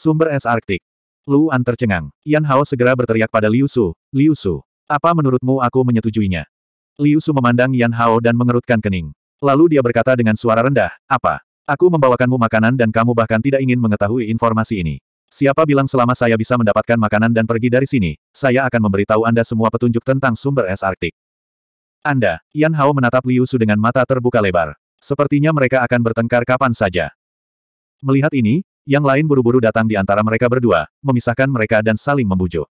Sumber es Arktik. Luan tercengang. Yan Hao segera berteriak pada Liu Su, Liu Su, apa menurutmu aku menyetujuinya? Liu Su memandang Yan Hao dan mengerutkan kening. Lalu dia berkata dengan suara rendah, apa? Aku membawakanmu makanan dan kamu bahkan tidak ingin mengetahui informasi ini. Siapa bilang selama saya bisa mendapatkan makanan dan pergi dari sini, saya akan memberitahu Anda semua petunjuk tentang sumber es Arktik. Anda, Yan Hao menatap Liu Su dengan mata terbuka lebar. Sepertinya mereka akan bertengkar kapan saja. Melihat ini, yang lain buru-buru datang di antara mereka berdua, memisahkan mereka dan saling membujuk.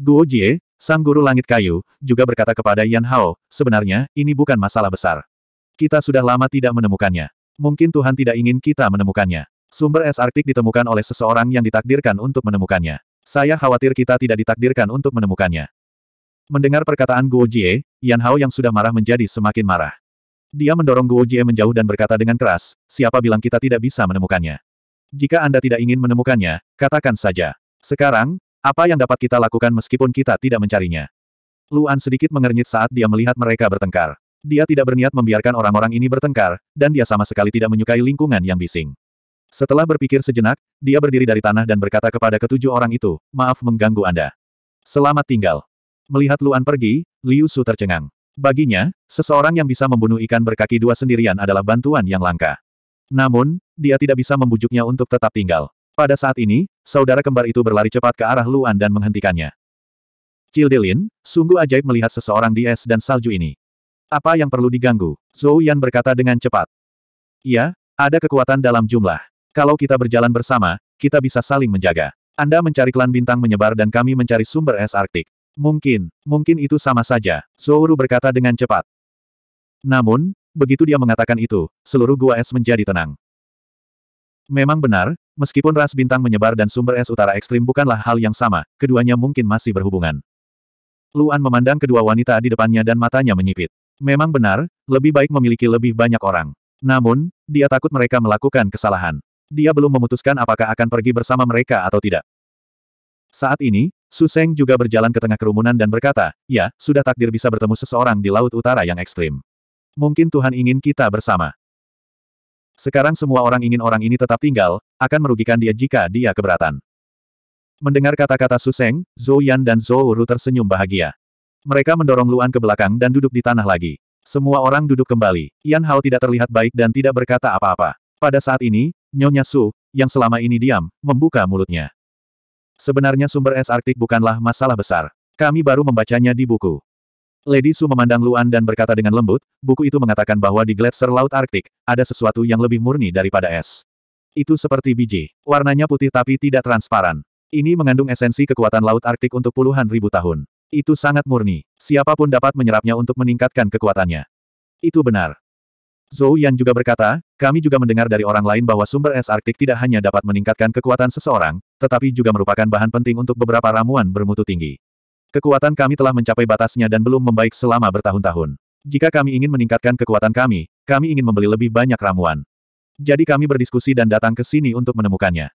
Guo Jie, sang guru langit kayu, juga berkata kepada Yan Hao, sebenarnya, ini bukan masalah besar. Kita sudah lama tidak menemukannya. Mungkin Tuhan tidak ingin kita menemukannya. Sumber es Arktik ditemukan oleh seseorang yang ditakdirkan untuk menemukannya. Saya khawatir kita tidak ditakdirkan untuk menemukannya. Mendengar perkataan Guo Jie, Yan Hao yang sudah marah menjadi semakin marah. Dia mendorong Guo Jie menjauh dan berkata dengan keras, siapa bilang kita tidak bisa menemukannya. Jika Anda tidak ingin menemukannya, katakan saja. Sekarang, apa yang dapat kita lakukan meskipun kita tidak mencarinya? Luan sedikit mengernyit saat dia melihat mereka bertengkar. Dia tidak berniat membiarkan orang-orang ini bertengkar, dan dia sama sekali tidak menyukai lingkungan yang bising. Setelah berpikir sejenak, dia berdiri dari tanah dan berkata kepada ketujuh orang itu, maaf mengganggu Anda. Selamat tinggal. Melihat Luan pergi, Liu Su tercengang. Baginya, seseorang yang bisa membunuh ikan berkaki dua sendirian adalah bantuan yang langka. Namun, dia tidak bisa membujuknya untuk tetap tinggal. Pada saat ini, saudara kembar itu berlari cepat ke arah Luan dan menghentikannya. Cildelin, sungguh ajaib melihat seseorang di es dan salju ini. Apa yang perlu diganggu? Zhou Yan berkata dengan cepat. Iya, ada kekuatan dalam jumlah. Kalau kita berjalan bersama, kita bisa saling menjaga. Anda mencari klan bintang menyebar dan kami mencari sumber es Arktik. Mungkin, mungkin itu sama saja, Ru berkata dengan cepat. Namun, Begitu dia mengatakan itu, seluruh gua es menjadi tenang. Memang benar, meskipun ras bintang menyebar dan sumber es utara ekstrim bukanlah hal yang sama, keduanya mungkin masih berhubungan. Luan memandang kedua wanita di depannya dan matanya menyipit. Memang benar, lebih baik memiliki lebih banyak orang. Namun, dia takut mereka melakukan kesalahan. Dia belum memutuskan apakah akan pergi bersama mereka atau tidak. Saat ini, Su Seng juga berjalan ke tengah kerumunan dan berkata, ya, sudah takdir bisa bertemu seseorang di Laut Utara yang ekstrim mungkin Tuhan ingin kita bersama. Sekarang semua orang ingin orang ini tetap tinggal, akan merugikan dia jika dia keberatan. Mendengar kata-kata Suseng, Zhou Yan dan Zhou Ru tersenyum bahagia. Mereka mendorong Luan ke belakang dan duduk di tanah lagi. Semua orang duduk kembali. Yan Hao tidak terlihat baik dan tidak berkata apa-apa. Pada saat ini, Nyonya Su, yang selama ini diam, membuka mulutnya. Sebenarnya sumber es Arktik bukanlah masalah besar. Kami baru membacanya di buku. Lady Su memandang Luan dan berkata dengan lembut, buku itu mengatakan bahwa di gletser Laut Arktik, ada sesuatu yang lebih murni daripada es. Itu seperti biji. Warnanya putih tapi tidak transparan. Ini mengandung esensi kekuatan Laut Arktik untuk puluhan ribu tahun. Itu sangat murni. Siapapun dapat menyerapnya untuk meningkatkan kekuatannya. Itu benar. Zhou Yan juga berkata, kami juga mendengar dari orang lain bahwa sumber es Arktik tidak hanya dapat meningkatkan kekuatan seseorang, tetapi juga merupakan bahan penting untuk beberapa ramuan bermutu tinggi. Kekuatan kami telah mencapai batasnya dan belum membaik selama bertahun-tahun. Jika kami ingin meningkatkan kekuatan kami, kami ingin membeli lebih banyak ramuan. Jadi kami berdiskusi dan datang ke sini untuk menemukannya.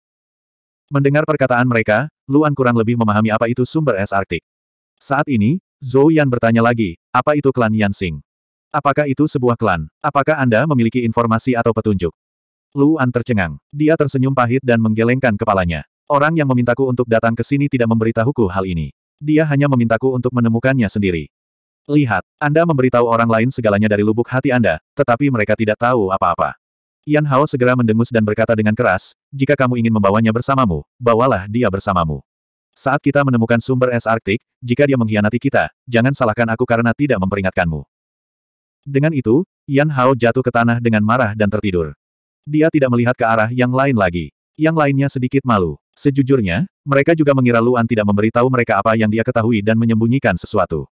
Mendengar perkataan mereka, Luan kurang lebih memahami apa itu sumber es Arktik. Saat ini, Zhou Yan bertanya lagi, apa itu klan Yansing? Apakah itu sebuah klan? Apakah Anda memiliki informasi atau petunjuk? Luan tercengang. Dia tersenyum pahit dan menggelengkan kepalanya. Orang yang memintaku untuk datang ke sini tidak memberitahuku hal ini. Dia hanya memintaku untuk menemukannya sendiri. Lihat, Anda memberitahu orang lain segalanya dari lubuk hati Anda, tetapi mereka tidak tahu apa-apa. Yan Hao segera mendengus dan berkata dengan keras, jika kamu ingin membawanya bersamamu, bawalah dia bersamamu. Saat kita menemukan sumber es Arktik, jika dia mengkhianati kita, jangan salahkan aku karena tidak memperingatkanmu. Dengan itu, Yan Hao jatuh ke tanah dengan marah dan tertidur. Dia tidak melihat ke arah yang lain lagi. Yang lainnya sedikit malu. Sejujurnya, mereka juga mengira Luan tidak memberitahu mereka apa yang dia ketahui dan menyembunyikan sesuatu.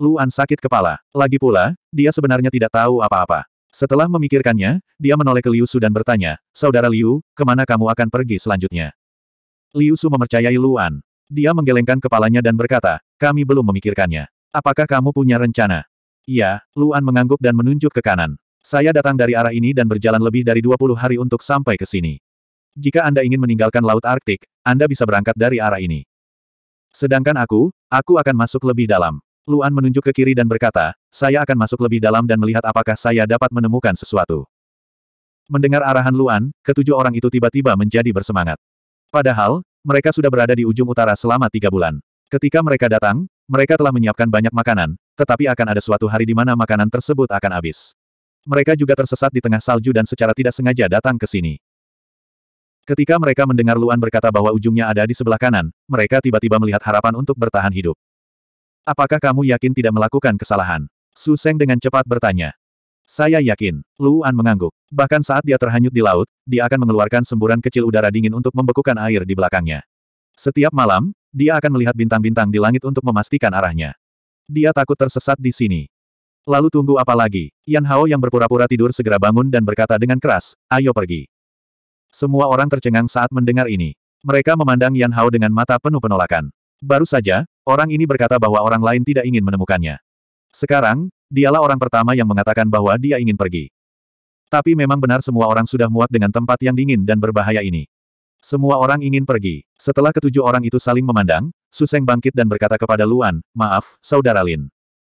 Luan sakit kepala. Lagi pula, dia sebenarnya tidak tahu apa-apa. Setelah memikirkannya, dia menoleh ke Liu Su dan bertanya, Saudara Liu, kemana kamu akan pergi selanjutnya? Liu Su memercayai Luan. Dia menggelengkan kepalanya dan berkata, kami belum memikirkannya. Apakah kamu punya rencana? Iya, Luan mengangguk dan menunjuk ke kanan. Saya datang dari arah ini dan berjalan lebih dari 20 hari untuk sampai ke sini. Jika Anda ingin meninggalkan Laut Arktik, Anda bisa berangkat dari arah ini. Sedangkan aku, aku akan masuk lebih dalam. Luan menunjuk ke kiri dan berkata, saya akan masuk lebih dalam dan melihat apakah saya dapat menemukan sesuatu. Mendengar arahan Luan, ketujuh orang itu tiba-tiba menjadi bersemangat. Padahal, mereka sudah berada di ujung utara selama tiga bulan. Ketika mereka datang, mereka telah menyiapkan banyak makanan, tetapi akan ada suatu hari di mana makanan tersebut akan habis. Mereka juga tersesat di tengah salju dan secara tidak sengaja datang ke sini. Ketika mereka mendengar Luan berkata bahwa ujungnya ada di sebelah kanan, mereka tiba-tiba melihat harapan untuk bertahan hidup. Apakah kamu yakin tidak melakukan kesalahan? Su Seng dengan cepat bertanya. Saya yakin. Luan mengangguk. Bahkan saat dia terhanyut di laut, dia akan mengeluarkan semburan kecil udara dingin untuk membekukan air di belakangnya. Setiap malam, dia akan melihat bintang-bintang di langit untuk memastikan arahnya. Dia takut tersesat di sini. Lalu tunggu apa lagi? Yan Hao yang berpura-pura tidur segera bangun dan berkata dengan keras, ayo pergi. Semua orang tercengang saat mendengar ini. Mereka memandang Yan Hao dengan mata penuh penolakan. Baru saja, orang ini berkata bahwa orang lain tidak ingin menemukannya. Sekarang, dialah orang pertama yang mengatakan bahwa dia ingin pergi. Tapi memang benar semua orang sudah muak dengan tempat yang dingin dan berbahaya ini. Semua orang ingin pergi. Setelah ketujuh orang itu saling memandang, Suseng bangkit dan berkata kepada Luan, maaf, Saudara Lin.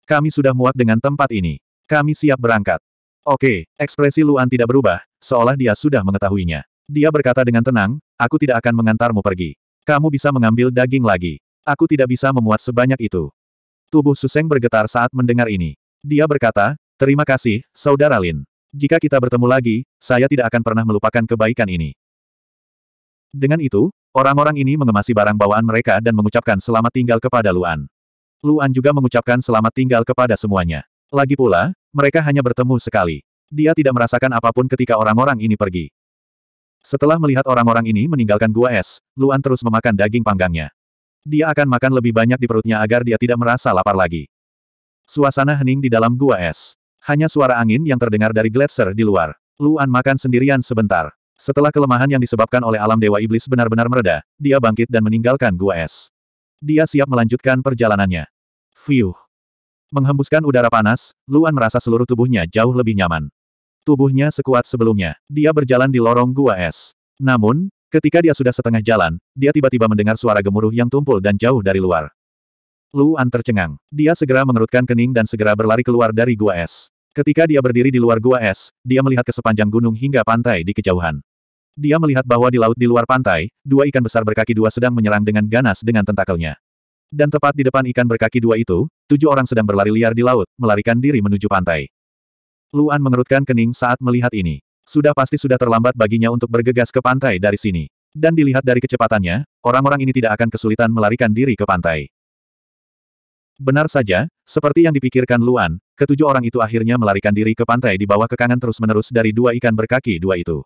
Kami sudah muak dengan tempat ini. Kami siap berangkat. Oke, ekspresi Luan tidak berubah, seolah dia sudah mengetahuinya. Dia berkata dengan tenang, aku tidak akan mengantarmu pergi. Kamu bisa mengambil daging lagi. Aku tidak bisa memuat sebanyak itu. Tubuh Suseng bergetar saat mendengar ini. Dia berkata, terima kasih, Saudara Lin. Jika kita bertemu lagi, saya tidak akan pernah melupakan kebaikan ini. Dengan itu, orang-orang ini mengemasi barang bawaan mereka dan mengucapkan selamat tinggal kepada Luan. Luan juga mengucapkan selamat tinggal kepada semuanya. Lagi pula, mereka hanya bertemu sekali. Dia tidak merasakan apapun ketika orang-orang ini pergi. Setelah melihat orang-orang ini meninggalkan gua es, Luan terus memakan daging panggangnya. Dia akan makan lebih banyak di perutnya agar dia tidak merasa lapar lagi. Suasana hening di dalam gua es. Hanya suara angin yang terdengar dari gletser di luar. Luan makan sendirian sebentar. Setelah kelemahan yang disebabkan oleh alam dewa iblis benar-benar mereda, dia bangkit dan meninggalkan gua es. Dia siap melanjutkan perjalanannya. Fiuh. Menghembuskan udara panas, Luan merasa seluruh tubuhnya jauh lebih nyaman tubuhnya sekuat sebelumnya. Dia berjalan di lorong gua es. Namun, ketika dia sudah setengah jalan, dia tiba-tiba mendengar suara gemuruh yang tumpul dan jauh dari luar. Luan tercengang. Dia segera mengerutkan kening dan segera berlari keluar dari gua es. Ketika dia berdiri di luar gua es, dia melihat ke sepanjang gunung hingga pantai di kejauhan. Dia melihat bahwa di laut di luar pantai, dua ikan besar berkaki dua sedang menyerang dengan ganas dengan tentakelnya. Dan tepat di depan ikan berkaki dua itu, tujuh orang sedang berlari liar di laut, melarikan diri menuju pantai. Luan mengerutkan kening saat melihat ini. Sudah pasti sudah terlambat baginya untuk bergegas ke pantai dari sini. Dan dilihat dari kecepatannya, orang-orang ini tidak akan kesulitan melarikan diri ke pantai. Benar saja, seperti yang dipikirkan Luan, ketujuh orang itu akhirnya melarikan diri ke pantai di bawah kekangan terus-menerus dari dua ikan berkaki dua itu.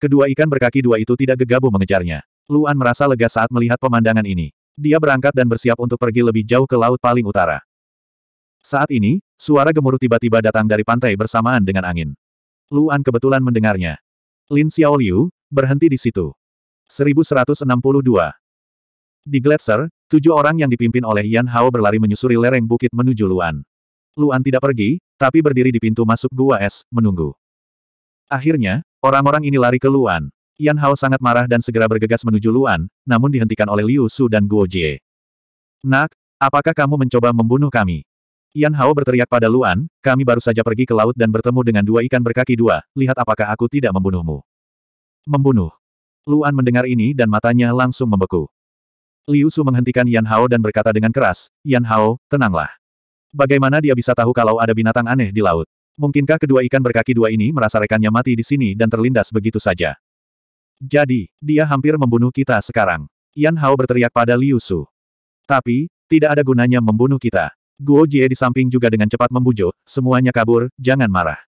Kedua ikan berkaki dua itu tidak gegabah mengejarnya. Luan merasa lega saat melihat pemandangan ini. Dia berangkat dan bersiap untuk pergi lebih jauh ke laut paling utara. Saat ini, suara gemuruh tiba-tiba datang dari pantai bersamaan dengan angin. Luan kebetulan mendengarnya. Lin Xiaoliu, berhenti di situ. 1162. Di Gletser, tujuh orang yang dipimpin oleh Yan Hao berlari menyusuri lereng bukit menuju Luan. Luan tidak pergi, tapi berdiri di pintu masuk gua es, menunggu. Akhirnya, orang-orang ini lari ke Luan. Yan Hao sangat marah dan segera bergegas menuju Luan, namun dihentikan oleh Liu Su dan Guo Jie. Nak, apakah kamu mencoba membunuh kami? Yan Hao berteriak pada Luan, kami baru saja pergi ke laut dan bertemu dengan dua ikan berkaki dua, lihat apakah aku tidak membunuhmu. Membunuh. Luan mendengar ini dan matanya langsung membeku. Liu Su menghentikan Yan Hao dan berkata dengan keras, Yan Hao, tenanglah. Bagaimana dia bisa tahu kalau ada binatang aneh di laut? Mungkinkah kedua ikan berkaki dua ini merasa rekannya mati di sini dan terlindas begitu saja? Jadi, dia hampir membunuh kita sekarang. Yan Hao berteriak pada Liu Su. Tapi, tidak ada gunanya membunuh kita. Guo Jie di samping juga dengan cepat membujuk, semuanya kabur, jangan marah.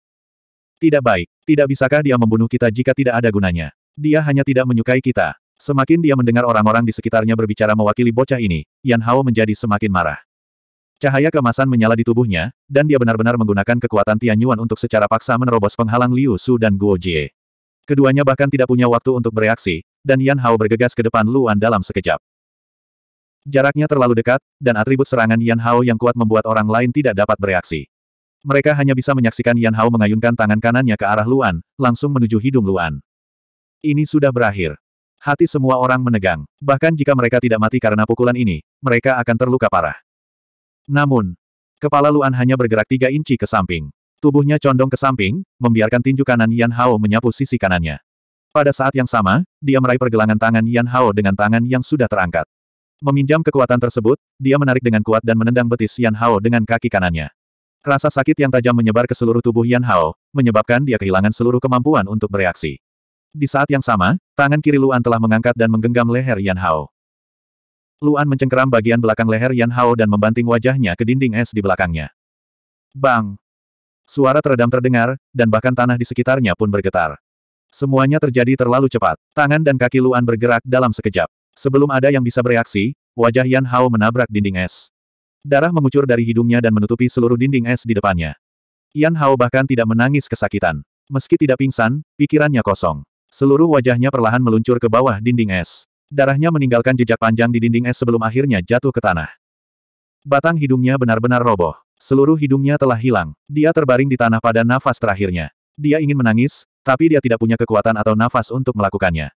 Tidak baik, tidak bisakah dia membunuh kita jika tidak ada gunanya. Dia hanya tidak menyukai kita. Semakin dia mendengar orang-orang di sekitarnya berbicara mewakili bocah ini, Yan Hao menjadi semakin marah. Cahaya kemasan menyala di tubuhnya, dan dia benar-benar menggunakan kekuatan Tian Yuan untuk secara paksa menerobos penghalang Liu Su dan Guo Jie. Keduanya bahkan tidak punya waktu untuk bereaksi, dan Yan Hao bergegas ke depan Luan dalam sekejap. Jaraknya terlalu dekat, dan atribut serangan Yan Hao yang kuat membuat orang lain tidak dapat bereaksi. Mereka hanya bisa menyaksikan Yan Hao mengayunkan tangan kanannya ke arah Luan, langsung menuju hidung Luan. Ini sudah berakhir. Hati semua orang menegang. Bahkan jika mereka tidak mati karena pukulan ini, mereka akan terluka parah. Namun, kepala Luan hanya bergerak tiga inci ke samping. Tubuhnya condong ke samping, membiarkan tinju kanan Yan Hao menyapu sisi kanannya. Pada saat yang sama, dia meraih pergelangan tangan Yan Hao dengan tangan yang sudah terangkat. Meminjam kekuatan tersebut, dia menarik dengan kuat dan menendang betis Yan Hao dengan kaki kanannya. Rasa sakit yang tajam menyebar ke seluruh tubuh Yan Hao, menyebabkan dia kehilangan seluruh kemampuan untuk bereaksi. Di saat yang sama, tangan kiri Luan telah mengangkat dan menggenggam leher Yan Hao. Luan mencengkeram bagian belakang leher Yan Hao dan membanting wajahnya ke dinding es di belakangnya. Bang! Suara teredam terdengar, dan bahkan tanah di sekitarnya pun bergetar. Semuanya terjadi terlalu cepat. Tangan dan kaki Luan bergerak dalam sekejap. Sebelum ada yang bisa bereaksi, wajah Yan Hao menabrak dinding es. Darah mengucur dari hidungnya dan menutupi seluruh dinding es di depannya. Yan Hao bahkan tidak menangis kesakitan. Meski tidak pingsan, pikirannya kosong. Seluruh wajahnya perlahan meluncur ke bawah dinding es. Darahnya meninggalkan jejak panjang di dinding es sebelum akhirnya jatuh ke tanah. Batang hidungnya benar-benar roboh. Seluruh hidungnya telah hilang. Dia terbaring di tanah pada nafas terakhirnya. Dia ingin menangis, tapi dia tidak punya kekuatan atau nafas untuk melakukannya.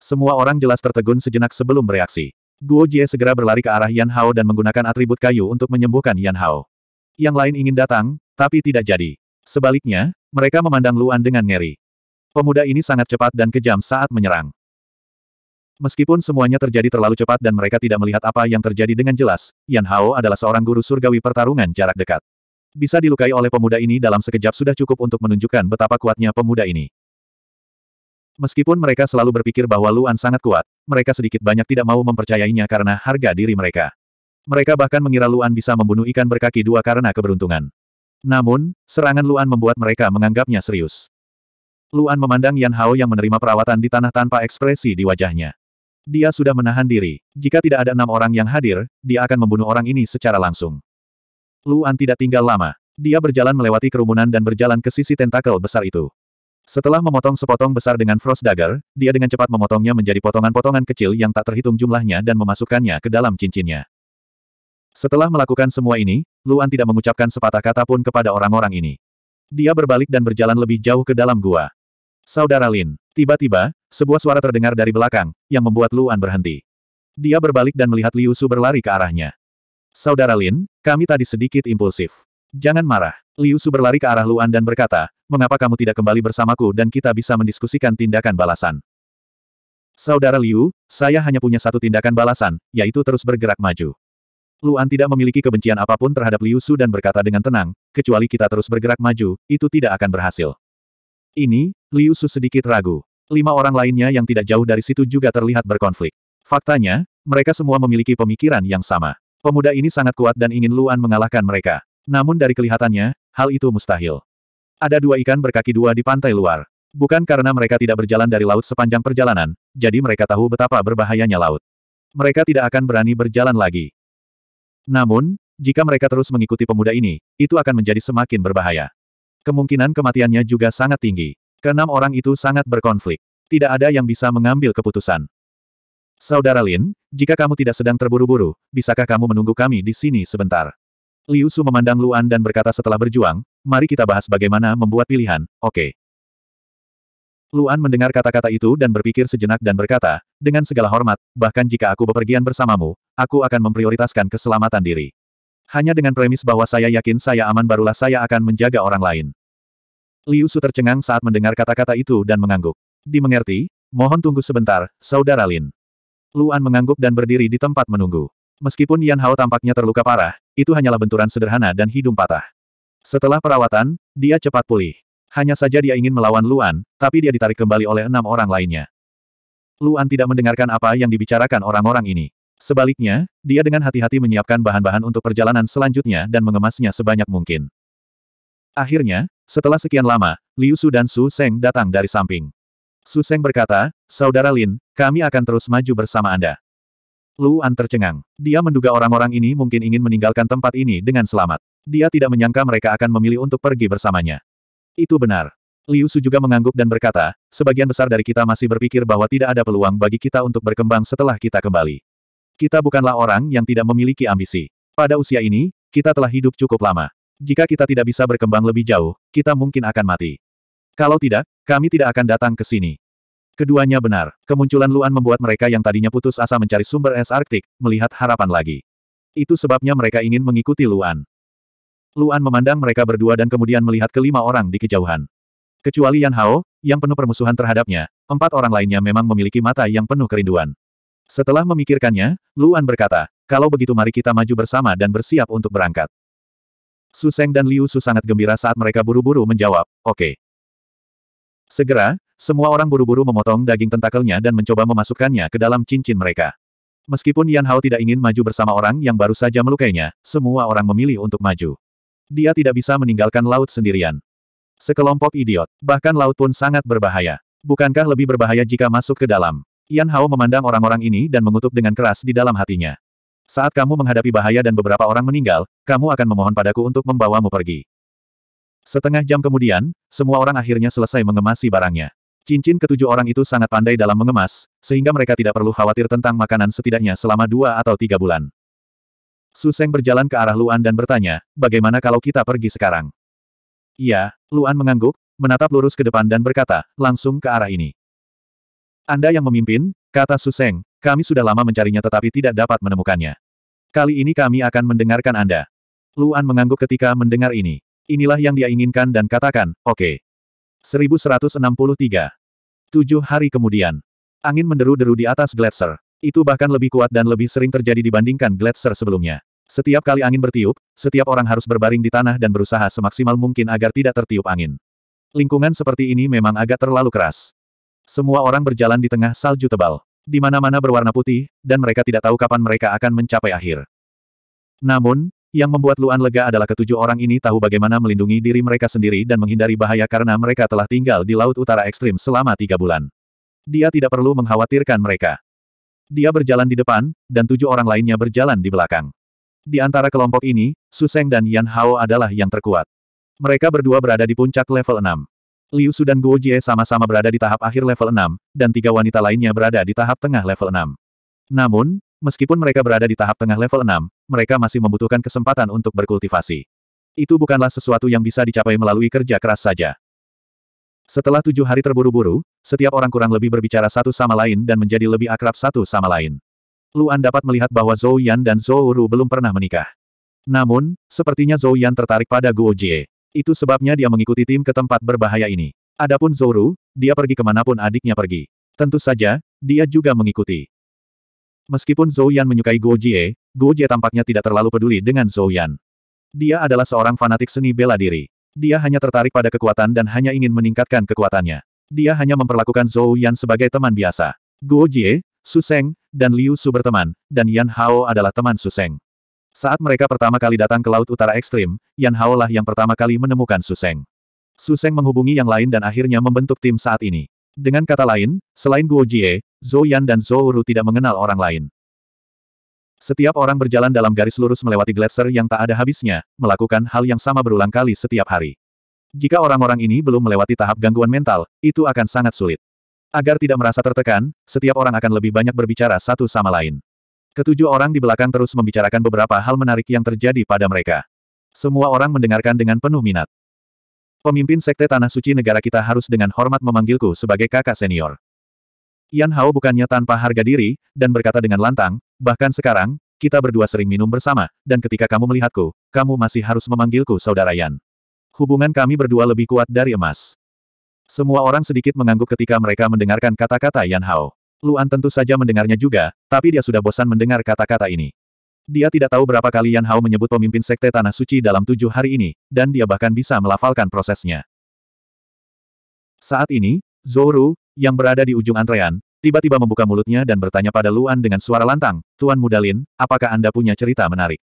Semua orang jelas tertegun sejenak sebelum bereaksi. Guo Jie segera berlari ke arah Yan Hao dan menggunakan atribut kayu untuk menyembuhkan Yan Hao. Yang lain ingin datang, tapi tidak jadi. Sebaliknya, mereka memandang Luan dengan ngeri. Pemuda ini sangat cepat dan kejam saat menyerang. Meskipun semuanya terjadi terlalu cepat dan mereka tidak melihat apa yang terjadi dengan jelas, Yan Hao adalah seorang guru surgawi pertarungan jarak dekat. Bisa dilukai oleh pemuda ini dalam sekejap sudah cukup untuk menunjukkan betapa kuatnya pemuda ini. Meskipun mereka selalu berpikir bahwa Luan sangat kuat, mereka sedikit banyak tidak mau mempercayainya karena harga diri mereka. Mereka bahkan mengira Luan bisa membunuh ikan berkaki dua karena keberuntungan. Namun, serangan Luan membuat mereka menganggapnya serius. Luan memandang Yan Hao yang menerima perawatan di tanah tanpa ekspresi di wajahnya. Dia sudah menahan diri. Jika tidak ada enam orang yang hadir, dia akan membunuh orang ini secara langsung. Luan tidak tinggal lama. Dia berjalan melewati kerumunan dan berjalan ke sisi tentakel besar itu. Setelah memotong sepotong besar dengan Frost Dagger, dia dengan cepat memotongnya menjadi potongan-potongan kecil yang tak terhitung jumlahnya dan memasukkannya ke dalam cincinnya. Setelah melakukan semua ini, Luan tidak mengucapkan sepatah kata pun kepada orang-orang ini. Dia berbalik dan berjalan lebih jauh ke dalam gua. Saudara Lin, tiba-tiba, sebuah suara terdengar dari belakang, yang membuat Luan berhenti. Dia berbalik dan melihat Liu Su berlari ke arahnya. Saudara Lin, kami tadi sedikit impulsif. Jangan marah. Liu Su berlari ke arah Luan dan berkata, mengapa kamu tidak kembali bersamaku dan kita bisa mendiskusikan tindakan balasan. Saudara Liu, saya hanya punya satu tindakan balasan, yaitu terus bergerak maju. Luan tidak memiliki kebencian apapun terhadap Liu Su dan berkata dengan tenang, kecuali kita terus bergerak maju, itu tidak akan berhasil. Ini, Liu Su sedikit ragu. Lima orang lainnya yang tidak jauh dari situ juga terlihat berkonflik. Faktanya, mereka semua memiliki pemikiran yang sama. Pemuda ini sangat kuat dan ingin Luan mengalahkan mereka namun dari kelihatannya, hal itu mustahil. Ada dua ikan berkaki dua di pantai luar. Bukan karena mereka tidak berjalan dari laut sepanjang perjalanan, jadi mereka tahu betapa berbahayanya laut. Mereka tidak akan berani berjalan lagi. Namun, jika mereka terus mengikuti pemuda ini, itu akan menjadi semakin berbahaya. Kemungkinan kematiannya juga sangat tinggi. Keenam orang itu sangat berkonflik. Tidak ada yang bisa mengambil keputusan. Saudara Lin, jika kamu tidak sedang terburu-buru, bisakah kamu menunggu kami di sini sebentar? Liu Su memandang Luan dan berkata setelah berjuang, mari kita bahas bagaimana membuat pilihan, oke. Okay. Luan mendengar kata-kata itu dan berpikir sejenak dan berkata, dengan segala hormat, bahkan jika aku bepergian bersamamu, aku akan memprioritaskan keselamatan diri. Hanya dengan premis bahwa saya yakin saya aman barulah saya akan menjaga orang lain. Liu Su tercengang saat mendengar kata-kata itu dan mengangguk. Dimengerti, mohon tunggu sebentar, Saudara Lin. Luan mengangguk dan berdiri di tempat menunggu. Meskipun Yan Hao tampaknya terluka parah, itu hanyalah benturan sederhana dan hidung patah. Setelah perawatan, dia cepat pulih. Hanya saja dia ingin melawan Luan, tapi dia ditarik kembali oleh enam orang lainnya. Luan tidak mendengarkan apa yang dibicarakan orang-orang ini. Sebaliknya, dia dengan hati-hati menyiapkan bahan-bahan untuk perjalanan selanjutnya dan mengemasnya sebanyak mungkin. Akhirnya, setelah sekian lama, Liu Su dan Su Seng datang dari samping. Su Seng berkata, Saudara Lin, kami akan terus maju bersama Anda. Luan tercengang. Dia menduga orang-orang ini mungkin ingin meninggalkan tempat ini dengan selamat. Dia tidak menyangka mereka akan memilih untuk pergi bersamanya. Itu benar. Liu Su juga mengangguk dan berkata, sebagian besar dari kita masih berpikir bahwa tidak ada peluang bagi kita untuk berkembang setelah kita kembali. Kita bukanlah orang yang tidak memiliki ambisi. Pada usia ini, kita telah hidup cukup lama. Jika kita tidak bisa berkembang lebih jauh, kita mungkin akan mati. Kalau tidak, kami tidak akan datang ke sini. Keduanya benar, kemunculan Luan membuat mereka yang tadinya putus asa mencari sumber es Arktik, melihat harapan lagi. Itu sebabnya mereka ingin mengikuti Luan. Luan memandang mereka berdua dan kemudian melihat kelima orang di kejauhan. Kecuali Yan Hao, yang penuh permusuhan terhadapnya, empat orang lainnya memang memiliki mata yang penuh kerinduan. Setelah memikirkannya, Luan berkata, kalau begitu mari kita maju bersama dan bersiap untuk berangkat. Su Seng dan Liu Su sangat gembira saat mereka buru-buru menjawab, oke. Okay. Segera, semua orang buru-buru memotong daging tentakelnya dan mencoba memasukkannya ke dalam cincin mereka. Meskipun Yan Hao tidak ingin maju bersama orang yang baru saja melukainya, semua orang memilih untuk maju. Dia tidak bisa meninggalkan laut sendirian. Sekelompok idiot, bahkan laut pun sangat berbahaya. Bukankah lebih berbahaya jika masuk ke dalam? Yan Hao memandang orang-orang ini dan mengutuk dengan keras di dalam hatinya. Saat kamu menghadapi bahaya dan beberapa orang meninggal, kamu akan memohon padaku untuk membawamu pergi. Setengah jam kemudian, semua orang akhirnya selesai mengemasi barangnya. Cincin ketujuh orang itu sangat pandai dalam mengemas, sehingga mereka tidak perlu khawatir tentang makanan setidaknya selama dua atau tiga bulan. Suseng berjalan ke arah Luan dan bertanya, bagaimana kalau kita pergi sekarang? Iya, Luan mengangguk, menatap lurus ke depan dan berkata, langsung ke arah ini. Anda yang memimpin, kata Suseng, kami sudah lama mencarinya tetapi tidak dapat menemukannya. Kali ini kami akan mendengarkan Anda. Luan mengangguk ketika mendengar ini. Inilah yang dia inginkan dan katakan, oke. Okay. 1163. Tujuh hari kemudian. Angin menderu-deru di atas gletser. Itu bahkan lebih kuat dan lebih sering terjadi dibandingkan gletser sebelumnya. Setiap kali angin bertiup, setiap orang harus berbaring di tanah dan berusaha semaksimal mungkin agar tidak tertiup angin. Lingkungan seperti ini memang agak terlalu keras. Semua orang berjalan di tengah salju tebal. Di mana-mana berwarna putih, dan mereka tidak tahu kapan mereka akan mencapai akhir. Namun, yang membuat Luan lega adalah ketujuh orang ini tahu bagaimana melindungi diri mereka sendiri dan menghindari bahaya karena mereka telah tinggal di Laut Utara Ekstrim selama tiga bulan. Dia tidak perlu mengkhawatirkan mereka. Dia berjalan di depan, dan tujuh orang lainnya berjalan di belakang. Di antara kelompok ini, Suseng dan Yan Hao adalah yang terkuat. Mereka berdua berada di puncak level 6. Liu Su dan Guo Jie sama-sama berada di tahap akhir level 6, dan tiga wanita lainnya berada di tahap tengah level 6. Namun, meskipun mereka berada di tahap tengah level 6, mereka masih membutuhkan kesempatan untuk berkultivasi. Itu bukanlah sesuatu yang bisa dicapai melalui kerja keras saja. Setelah tujuh hari terburu-buru, setiap orang kurang lebih berbicara satu sama lain dan menjadi lebih akrab satu sama lain. Luan dapat melihat bahwa Zhou Yan dan Zhou Ru belum pernah menikah. Namun, sepertinya Zhou Yan tertarik pada Guo Jie. Itu sebabnya dia mengikuti tim ke tempat berbahaya ini. Adapun Zhou Ru, dia pergi kemanapun adiknya pergi. Tentu saja, dia juga mengikuti. Meskipun Zhou Yan menyukai Guo Jie, Guo Jie tampaknya tidak terlalu peduli dengan Zhou Yan. Dia adalah seorang fanatik seni bela diri. Dia hanya tertarik pada kekuatan dan hanya ingin meningkatkan kekuatannya. Dia hanya memperlakukan Zhou Yan sebagai teman biasa. Guo Jie, Su Seng, dan Liu Su berteman, dan Yan Hao adalah teman Su Seng. Saat mereka pertama kali datang ke Laut Utara Ekstrim, Yan Hao lah yang pertama kali menemukan Su Seng. Su Seng menghubungi yang lain dan akhirnya membentuk tim saat ini. Dengan kata lain, selain Guo Jie, Zhou Yan dan Zhou Ru tidak mengenal orang lain. Setiap orang berjalan dalam garis lurus melewati gletser yang tak ada habisnya, melakukan hal yang sama berulang kali setiap hari. Jika orang-orang ini belum melewati tahap gangguan mental, itu akan sangat sulit. Agar tidak merasa tertekan, setiap orang akan lebih banyak berbicara satu sama lain. Ketujuh orang di belakang terus membicarakan beberapa hal menarik yang terjadi pada mereka. Semua orang mendengarkan dengan penuh minat. Pemimpin Sekte Tanah Suci negara kita harus dengan hormat memanggilku sebagai kakak senior. Yan Hao bukannya tanpa harga diri, dan berkata dengan lantang, bahkan sekarang, kita berdua sering minum bersama, dan ketika kamu melihatku, kamu masih harus memanggilku saudara Yan. Hubungan kami berdua lebih kuat dari emas. Semua orang sedikit mengangguk ketika mereka mendengarkan kata-kata Yan Hao. Luan tentu saja mendengarnya juga, tapi dia sudah bosan mendengar kata-kata ini. Dia tidak tahu berapa kali Yan Hao menyebut pemimpin Sekte Tanah Suci dalam tujuh hari ini, dan dia bahkan bisa melafalkan prosesnya. Saat ini, Zoru, yang berada di ujung antrean, tiba-tiba membuka mulutnya dan bertanya pada Luan dengan suara lantang, Tuan Mudalin, apakah Anda punya cerita menarik?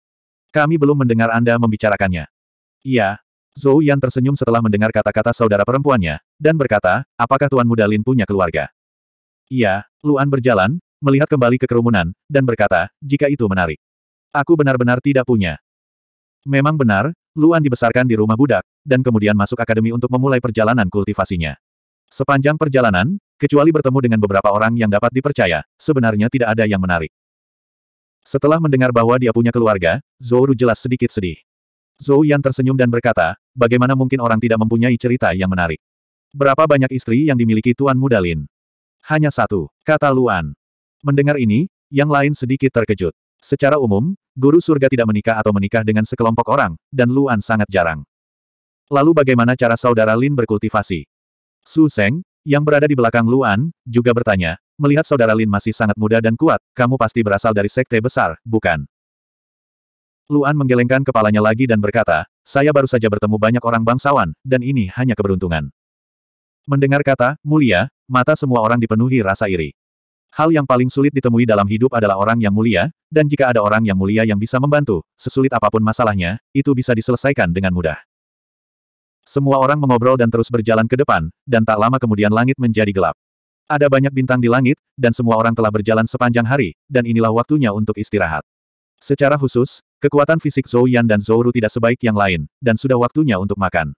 Kami belum mendengar Anda membicarakannya. Iya. Zhou Yan tersenyum setelah mendengar kata-kata saudara perempuannya, dan berkata, apakah Tuan Mudalin punya keluarga? Iya, Luan berjalan, melihat kembali ke kerumunan, dan berkata, jika itu menarik. Aku benar-benar tidak punya. Memang benar, Luan dibesarkan di rumah budak, dan kemudian masuk akademi untuk memulai perjalanan kultivasinya. Sepanjang perjalanan, kecuali bertemu dengan beberapa orang yang dapat dipercaya, sebenarnya tidak ada yang menarik. Setelah mendengar bahwa dia punya keluarga, Zoru jelas sedikit sedih. Zhou Yan tersenyum dan berkata, bagaimana mungkin orang tidak mempunyai cerita yang menarik. Berapa banyak istri yang dimiliki Tuan Mudalin? Hanya satu, kata Luan. Mendengar ini, yang lain sedikit terkejut. Secara umum, guru surga tidak menikah atau menikah dengan sekelompok orang, dan Luan sangat jarang. Lalu bagaimana cara saudara Lin berkultivasi? Su Seng, yang berada di belakang Luan, juga bertanya, melihat saudara Lin masih sangat muda dan kuat, kamu pasti berasal dari sekte besar, bukan? Luan menggelengkan kepalanya lagi dan berkata, saya baru saja bertemu banyak orang bangsawan, dan ini hanya keberuntungan. Mendengar kata, mulia, mata semua orang dipenuhi rasa iri. Hal yang paling sulit ditemui dalam hidup adalah orang yang mulia, dan jika ada orang yang mulia yang bisa membantu, sesulit apapun masalahnya, itu bisa diselesaikan dengan mudah. Semua orang mengobrol dan terus berjalan ke depan, dan tak lama kemudian langit menjadi gelap. Ada banyak bintang di langit, dan semua orang telah berjalan sepanjang hari, dan inilah waktunya untuk istirahat. Secara khusus, kekuatan fisik Zhou Yan dan Zhou Ru tidak sebaik yang lain, dan sudah waktunya untuk makan.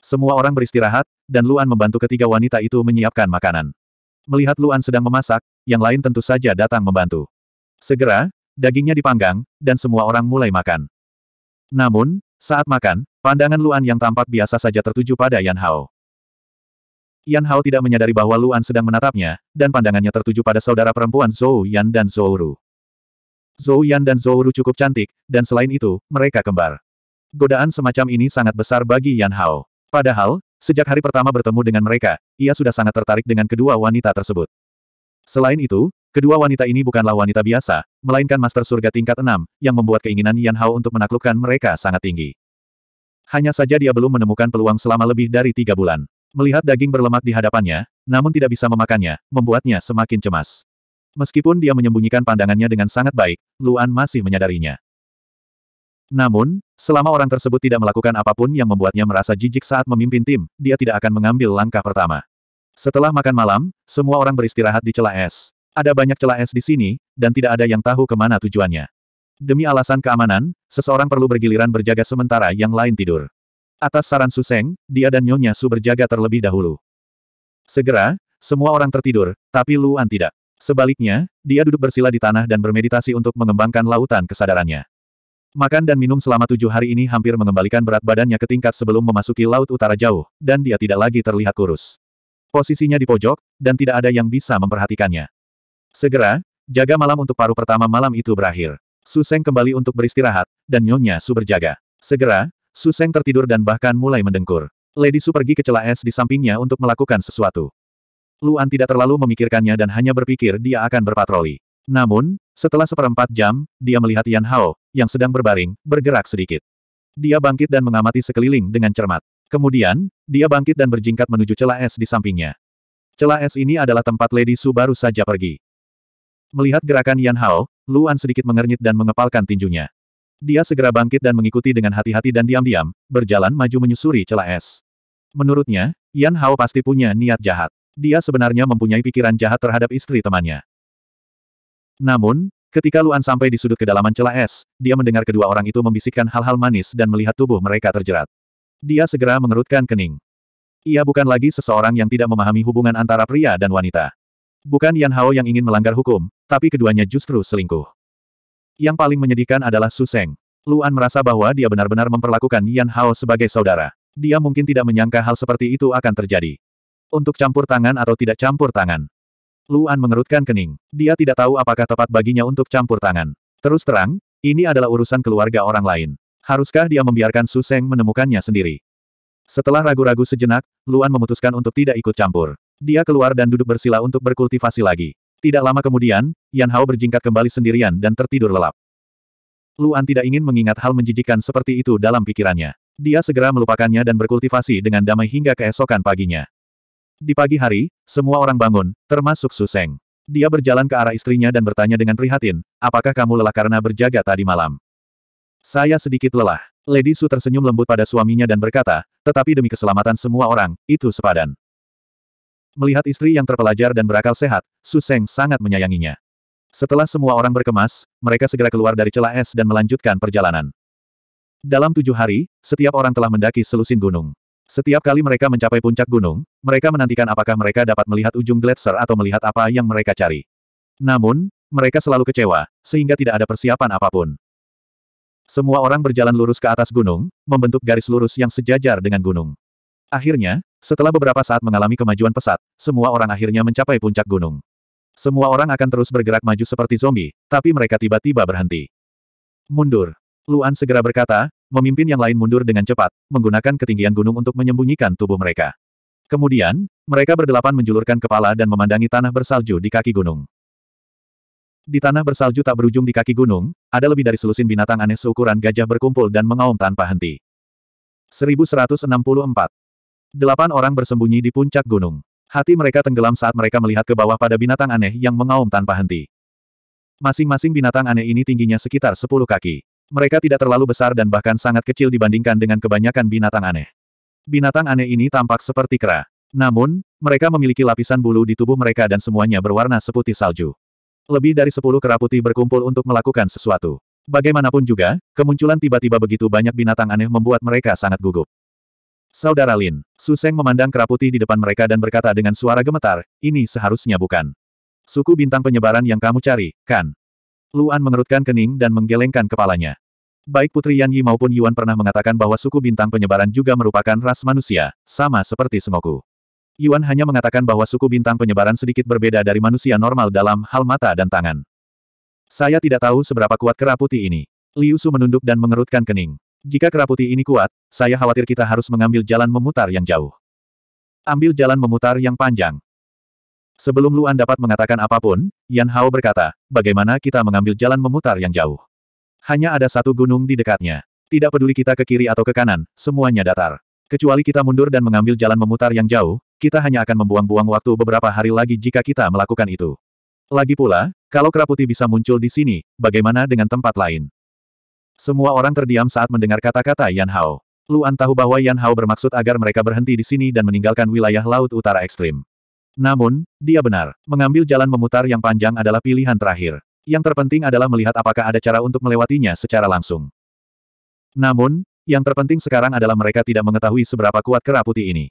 Semua orang beristirahat, dan Luan membantu ketiga wanita itu menyiapkan makanan. Melihat Luan sedang memasak, yang lain tentu saja datang membantu. Segera, dagingnya dipanggang, dan semua orang mulai makan. Namun, saat makan, pandangan Luan yang tampak biasa saja tertuju pada Yan Hao. Yan Hao tidak menyadari bahwa Luan sedang menatapnya, dan pandangannya tertuju pada saudara perempuan Zhou Yan dan Zhou Ru. Zhou Yan dan Zhou Ru cukup cantik, dan selain itu, mereka kembar. Godaan semacam ini sangat besar bagi Yan Hao. Padahal, Sejak hari pertama bertemu dengan mereka, ia sudah sangat tertarik dengan kedua wanita tersebut. Selain itu, kedua wanita ini bukanlah wanita biasa, melainkan master surga tingkat 6, yang membuat keinginan Yan Hao untuk menaklukkan mereka sangat tinggi. Hanya saja dia belum menemukan peluang selama lebih dari tiga bulan. Melihat daging berlemak di hadapannya, namun tidak bisa memakannya, membuatnya semakin cemas. Meskipun dia menyembunyikan pandangannya dengan sangat baik, Luan masih menyadarinya. Namun, selama orang tersebut tidak melakukan apapun yang membuatnya merasa jijik saat memimpin tim, dia tidak akan mengambil langkah pertama. Setelah makan malam, semua orang beristirahat di celah es. Ada banyak celah es di sini, dan tidak ada yang tahu kemana tujuannya. Demi alasan keamanan, seseorang perlu bergiliran berjaga sementara yang lain tidur. Atas saran Suseng, dia dan Nyonya Su berjaga terlebih dahulu. Segera, semua orang tertidur, tapi Luan tidak. Sebaliknya, dia duduk bersila di tanah dan bermeditasi untuk mengembangkan lautan kesadarannya. Makan dan minum selama tujuh hari ini hampir mengembalikan berat badannya ke tingkat sebelum memasuki Laut Utara jauh, dan dia tidak lagi terlihat kurus. Posisinya di pojok, dan tidak ada yang bisa memperhatikannya. Segera, jaga malam untuk paruh pertama malam itu berakhir. Suseng kembali untuk beristirahat, dan Nyonya Su berjaga. Segera, Suseng tertidur dan bahkan mulai mendengkur. Lady Su pergi ke celah es di sampingnya untuk melakukan sesuatu. Luan tidak terlalu memikirkannya dan hanya berpikir dia akan berpatroli. Namun, setelah seperempat jam, dia melihat Yan Hao, yang sedang berbaring, bergerak sedikit. Dia bangkit dan mengamati sekeliling dengan cermat. Kemudian, dia bangkit dan berjingkat menuju celah es di sampingnya. Celah es ini adalah tempat Lady Su baru saja pergi. Melihat gerakan Yan Hao, Luan sedikit mengernyit dan mengepalkan tinjunya. Dia segera bangkit dan mengikuti dengan hati-hati dan diam-diam, berjalan maju menyusuri celah es. Menurutnya, Yan Hao pasti punya niat jahat. Dia sebenarnya mempunyai pikiran jahat terhadap istri temannya. Namun, ketika Luan sampai di sudut kedalaman celah es, dia mendengar kedua orang itu membisikkan hal-hal manis dan melihat tubuh mereka terjerat. Dia segera mengerutkan kening. Ia bukan lagi seseorang yang tidak memahami hubungan antara pria dan wanita. Bukan Yan Hao yang ingin melanggar hukum, tapi keduanya justru selingkuh. Yang paling menyedihkan adalah Su Seng. Luan merasa bahwa dia benar-benar memperlakukan Yan Hao sebagai saudara. Dia mungkin tidak menyangka hal seperti itu akan terjadi. Untuk campur tangan atau tidak campur tangan, Luan mengerutkan kening. Dia tidak tahu apakah tepat baginya untuk campur tangan. Terus terang, ini adalah urusan keluarga orang lain. Haruskah dia membiarkan Su Seng menemukannya sendiri? Setelah ragu-ragu sejenak, Luan memutuskan untuk tidak ikut campur. Dia keluar dan duduk bersila untuk berkultivasi lagi. Tidak lama kemudian, Yan Hao berjingkat kembali sendirian dan tertidur lelap. Luan tidak ingin mengingat hal menjijikan seperti itu dalam pikirannya. Dia segera melupakannya dan berkultivasi dengan damai hingga keesokan paginya. Di pagi hari, semua orang bangun, termasuk Suseng. Dia berjalan ke arah istrinya dan bertanya dengan prihatin, apakah kamu lelah karena berjaga tadi malam? Saya sedikit lelah. Lady Su tersenyum lembut pada suaminya dan berkata, tetapi demi keselamatan semua orang, itu sepadan. Melihat istri yang terpelajar dan berakal sehat, Suseng sangat menyayanginya. Setelah semua orang berkemas, mereka segera keluar dari celah es dan melanjutkan perjalanan. Dalam tujuh hari, setiap orang telah mendaki selusin gunung. Setiap kali mereka mencapai puncak gunung, mereka menantikan apakah mereka dapat melihat ujung gletser atau melihat apa yang mereka cari. Namun, mereka selalu kecewa, sehingga tidak ada persiapan apapun. Semua orang berjalan lurus ke atas gunung, membentuk garis lurus yang sejajar dengan gunung. Akhirnya, setelah beberapa saat mengalami kemajuan pesat, semua orang akhirnya mencapai puncak gunung. Semua orang akan terus bergerak maju seperti zombie, tapi mereka tiba-tiba berhenti. Mundur. Luan segera berkata, Memimpin yang lain mundur dengan cepat, menggunakan ketinggian gunung untuk menyembunyikan tubuh mereka. Kemudian, mereka berdelapan menjulurkan kepala dan memandangi tanah bersalju di kaki gunung. Di tanah bersalju tak berujung di kaki gunung, ada lebih dari selusin binatang aneh seukuran gajah berkumpul dan mengaum tanpa henti. 1164. Delapan orang bersembunyi di puncak gunung. Hati mereka tenggelam saat mereka melihat ke bawah pada binatang aneh yang mengaum tanpa henti. Masing-masing binatang aneh ini tingginya sekitar 10 kaki. Mereka tidak terlalu besar dan bahkan sangat kecil dibandingkan dengan kebanyakan binatang aneh. Binatang aneh ini tampak seperti kera. Namun, mereka memiliki lapisan bulu di tubuh mereka dan semuanya berwarna seputih salju. Lebih dari sepuluh kera putih berkumpul untuk melakukan sesuatu. Bagaimanapun juga, kemunculan tiba-tiba begitu banyak binatang aneh membuat mereka sangat gugup. Saudara Lin, Suseng memandang kera putih di depan mereka dan berkata dengan suara gemetar, ini seharusnya bukan. Suku bintang penyebaran yang kamu cari, kan? Luan mengerutkan kening dan menggelengkan kepalanya. Baik Putri Yan Yi maupun Yuan pernah mengatakan bahwa suku bintang penyebaran juga merupakan ras manusia, sama seperti Sengoku. Yuan hanya mengatakan bahwa suku bintang penyebaran sedikit berbeda dari manusia normal dalam hal mata dan tangan. Saya tidak tahu seberapa kuat keraputi putih ini. Liu Su menunduk dan mengerutkan kening. Jika keraputi ini kuat, saya khawatir kita harus mengambil jalan memutar yang jauh. Ambil jalan memutar yang panjang. Sebelum Luan dapat mengatakan apapun, Yan Hao berkata, bagaimana kita mengambil jalan memutar yang jauh. Hanya ada satu gunung di dekatnya. Tidak peduli kita ke kiri atau ke kanan, semuanya datar. Kecuali kita mundur dan mengambil jalan memutar yang jauh, kita hanya akan membuang-buang waktu beberapa hari lagi jika kita melakukan itu. Lagi pula, kalau Keraputi bisa muncul di sini, bagaimana dengan tempat lain? Semua orang terdiam saat mendengar kata-kata Yan Hao. Luan tahu bahwa Yan Hao bermaksud agar mereka berhenti di sini dan meninggalkan wilayah laut utara ekstrim. Namun, dia benar. Mengambil jalan memutar yang panjang adalah pilihan terakhir. Yang terpenting adalah melihat apakah ada cara untuk melewatinya secara langsung. Namun, yang terpenting sekarang adalah mereka tidak mengetahui seberapa kuat kera putih ini.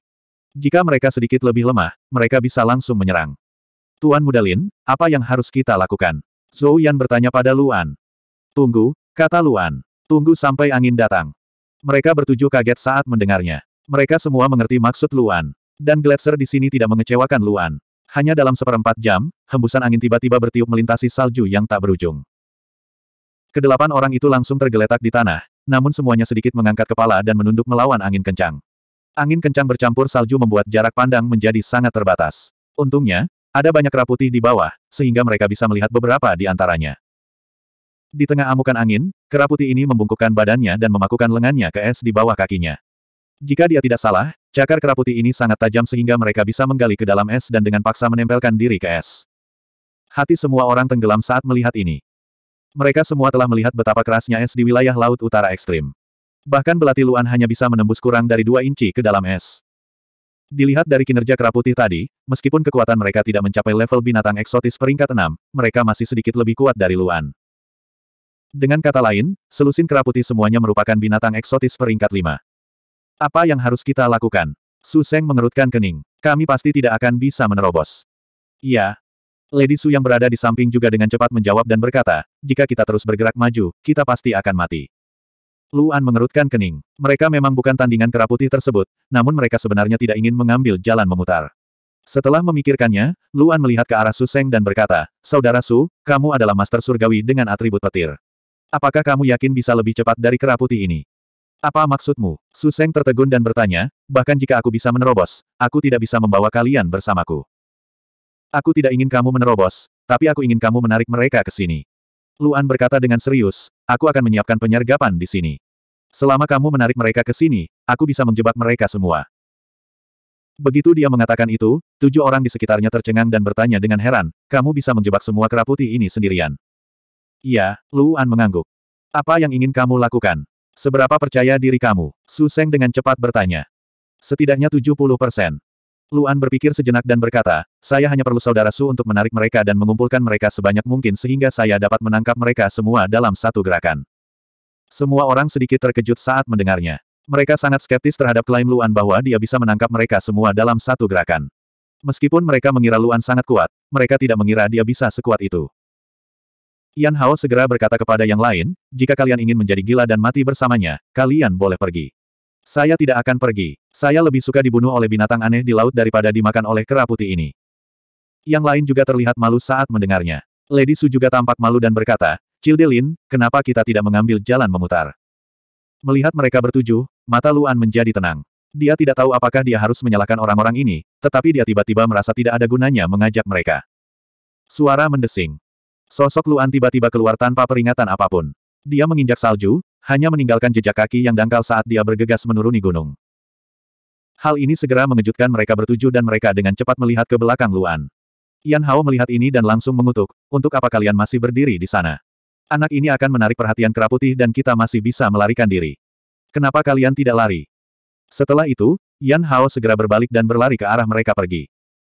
Jika mereka sedikit lebih lemah, mereka bisa langsung menyerang. Tuan Mudalin, apa yang harus kita lakukan? Zhou Yan bertanya pada Luan. Tunggu, kata Luan. Tunggu sampai angin datang. Mereka bertujuh kaget saat mendengarnya. Mereka semua mengerti maksud Luan. Dan gletser di sini tidak mengecewakan Luan. Hanya dalam seperempat jam, hembusan angin tiba-tiba bertiup melintasi salju yang tak berujung. Kedelapan orang itu langsung tergeletak di tanah, namun semuanya sedikit mengangkat kepala dan menunduk melawan angin kencang. Angin kencang bercampur salju membuat jarak pandang menjadi sangat terbatas. Untungnya, ada banyak raputi di bawah, sehingga mereka bisa melihat beberapa di antaranya. Di tengah amukan angin, keraputi ini membungkukkan badannya dan memakukan lengannya ke es di bawah kakinya. Jika dia tidak salah, Cakar keraputi ini sangat tajam sehingga mereka bisa menggali ke dalam es dan dengan paksa menempelkan diri ke es. Hati semua orang tenggelam saat melihat ini. Mereka semua telah melihat betapa kerasnya es di wilayah laut utara ekstrim. Bahkan belati Luan hanya bisa menembus kurang dari dua inci ke dalam es. Dilihat dari kinerja keraputi tadi, meskipun kekuatan mereka tidak mencapai level binatang eksotis peringkat enam, mereka masih sedikit lebih kuat dari Luan. Dengan kata lain, selusin keraputi semuanya merupakan binatang eksotis peringkat lima. Apa yang harus kita lakukan? Su Seng mengerutkan kening. Kami pasti tidak akan bisa menerobos. Iya. Lady Su yang berada di samping juga dengan cepat menjawab dan berkata, jika kita terus bergerak maju, kita pasti akan mati. Luan mengerutkan kening. Mereka memang bukan tandingan kera putih tersebut, namun mereka sebenarnya tidak ingin mengambil jalan memutar. Setelah memikirkannya, Luan melihat ke arah Su Seng dan berkata, Saudara Su, kamu adalah master surgawi dengan atribut petir. Apakah kamu yakin bisa lebih cepat dari kera putih ini? Apa maksudmu? Suseng tertegun dan bertanya, bahkan jika aku bisa menerobos, aku tidak bisa membawa kalian bersamaku. Aku tidak ingin kamu menerobos, tapi aku ingin kamu menarik mereka ke sini. Luan berkata dengan serius, aku akan menyiapkan penyergapan di sini. Selama kamu menarik mereka ke sini, aku bisa menjebak mereka semua. Begitu dia mengatakan itu, tujuh orang di sekitarnya tercengang dan bertanya dengan heran, kamu bisa menjebak semua kera ini sendirian. Iya, Luan mengangguk. Apa yang ingin kamu lakukan? Seberapa percaya diri kamu? Su Seng dengan cepat bertanya. Setidaknya 70 persen. Luan berpikir sejenak dan berkata, saya hanya perlu saudara Su untuk menarik mereka dan mengumpulkan mereka sebanyak mungkin sehingga saya dapat menangkap mereka semua dalam satu gerakan. Semua orang sedikit terkejut saat mendengarnya. Mereka sangat skeptis terhadap klaim Luan bahwa dia bisa menangkap mereka semua dalam satu gerakan. Meskipun mereka mengira Luan sangat kuat, mereka tidak mengira dia bisa sekuat itu. Yan Hao segera berkata kepada yang lain, jika kalian ingin menjadi gila dan mati bersamanya, kalian boleh pergi. Saya tidak akan pergi. Saya lebih suka dibunuh oleh binatang aneh di laut daripada dimakan oleh kera putih ini. Yang lain juga terlihat malu saat mendengarnya. Lady Su juga tampak malu dan berkata, Cildelin, kenapa kita tidak mengambil jalan memutar? Melihat mereka bertujuh, mata Luan menjadi tenang. Dia tidak tahu apakah dia harus menyalahkan orang-orang ini, tetapi dia tiba-tiba merasa tidak ada gunanya mengajak mereka. Suara mendesing. Sosok Luan tiba-tiba keluar tanpa peringatan apapun. Dia menginjak salju, hanya meninggalkan jejak kaki yang dangkal saat dia bergegas menuruni gunung. Hal ini segera mengejutkan mereka bertujuh dan mereka dengan cepat melihat ke belakang Luan. Yan Hao melihat ini dan langsung mengutuk, untuk apa kalian masih berdiri di sana? Anak ini akan menarik perhatian kera putih dan kita masih bisa melarikan diri. Kenapa kalian tidak lari? Setelah itu, Yan Hao segera berbalik dan berlari ke arah mereka pergi.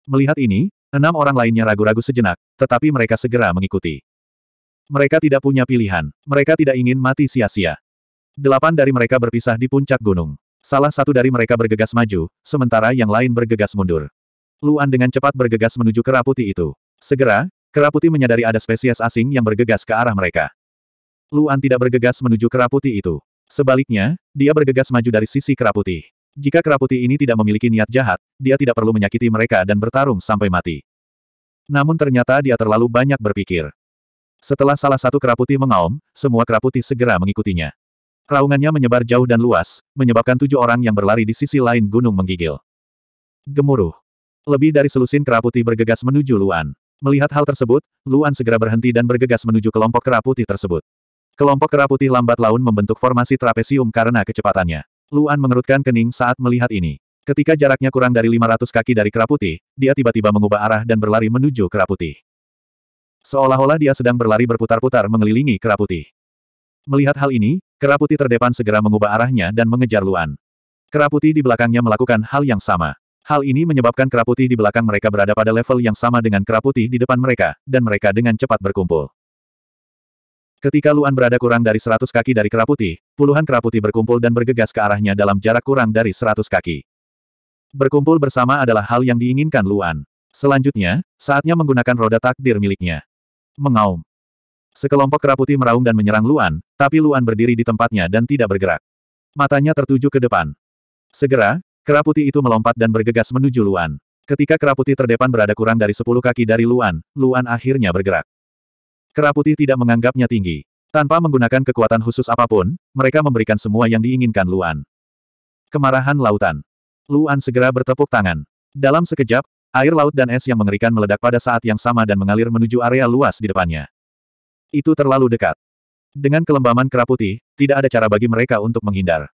Melihat ini, Enam orang lainnya ragu-ragu sejenak, tetapi mereka segera mengikuti. Mereka tidak punya pilihan. Mereka tidak ingin mati sia-sia. Delapan dari mereka berpisah di puncak gunung. Salah satu dari mereka bergegas maju, sementara yang lain bergegas mundur. Luan dengan cepat bergegas menuju keraputi itu. Segera, keraputi menyadari ada spesies asing yang bergegas ke arah mereka. Luan tidak bergegas menuju keraputi itu. Sebaliknya, dia bergegas maju dari sisi keraputi. Jika keraputi ini tidak memiliki niat jahat, dia tidak perlu menyakiti mereka dan bertarung sampai mati. Namun ternyata dia terlalu banyak berpikir. Setelah salah satu keraputi mengaum, semua keraputi segera mengikutinya. Raungannya menyebar jauh dan luas, menyebabkan tujuh orang yang berlari di sisi lain gunung menggigil. Gemuruh. Lebih dari selusin keraputi bergegas menuju Luan. Melihat hal tersebut, Luan segera berhenti dan bergegas menuju kelompok keraputi tersebut. Kelompok keraputi lambat laun membentuk formasi trapesium karena kecepatannya. Luan mengerutkan kening saat melihat ini. Ketika jaraknya kurang dari 500 kaki dari Keraputi, dia tiba-tiba mengubah arah dan berlari menuju Keraputi. Seolah-olah dia sedang berlari berputar-putar mengelilingi Keraputi. Melihat hal ini, Keraputi terdepan segera mengubah arahnya dan mengejar Luan. Keraputi di belakangnya melakukan hal yang sama. Hal ini menyebabkan Keraputi di belakang mereka berada pada level yang sama dengan Keraputi di depan mereka, dan mereka dengan cepat berkumpul. Ketika Luan berada kurang dari seratus kaki dari Keraputi, puluhan Keraputi berkumpul dan bergegas ke arahnya dalam jarak kurang dari seratus kaki. Berkumpul bersama adalah hal yang diinginkan Luan. Selanjutnya, saatnya menggunakan roda takdir miliknya. Mengaum. Sekelompok Keraputi meraung dan menyerang Luan, tapi Luan berdiri di tempatnya dan tidak bergerak. Matanya tertuju ke depan. Segera, Keraputi itu melompat dan bergegas menuju Luan. Ketika Keraputi terdepan berada kurang dari sepuluh kaki dari Luan, Luan akhirnya bergerak. Kera putih tidak menganggapnya tinggi. Tanpa menggunakan kekuatan khusus apapun, mereka memberikan semua yang diinginkan Luan. Kemarahan lautan. Luan segera bertepuk tangan. Dalam sekejap, air laut dan es yang mengerikan meledak pada saat yang sama dan mengalir menuju area luas di depannya. Itu terlalu dekat. Dengan kelembaman kera putih, tidak ada cara bagi mereka untuk menghindar.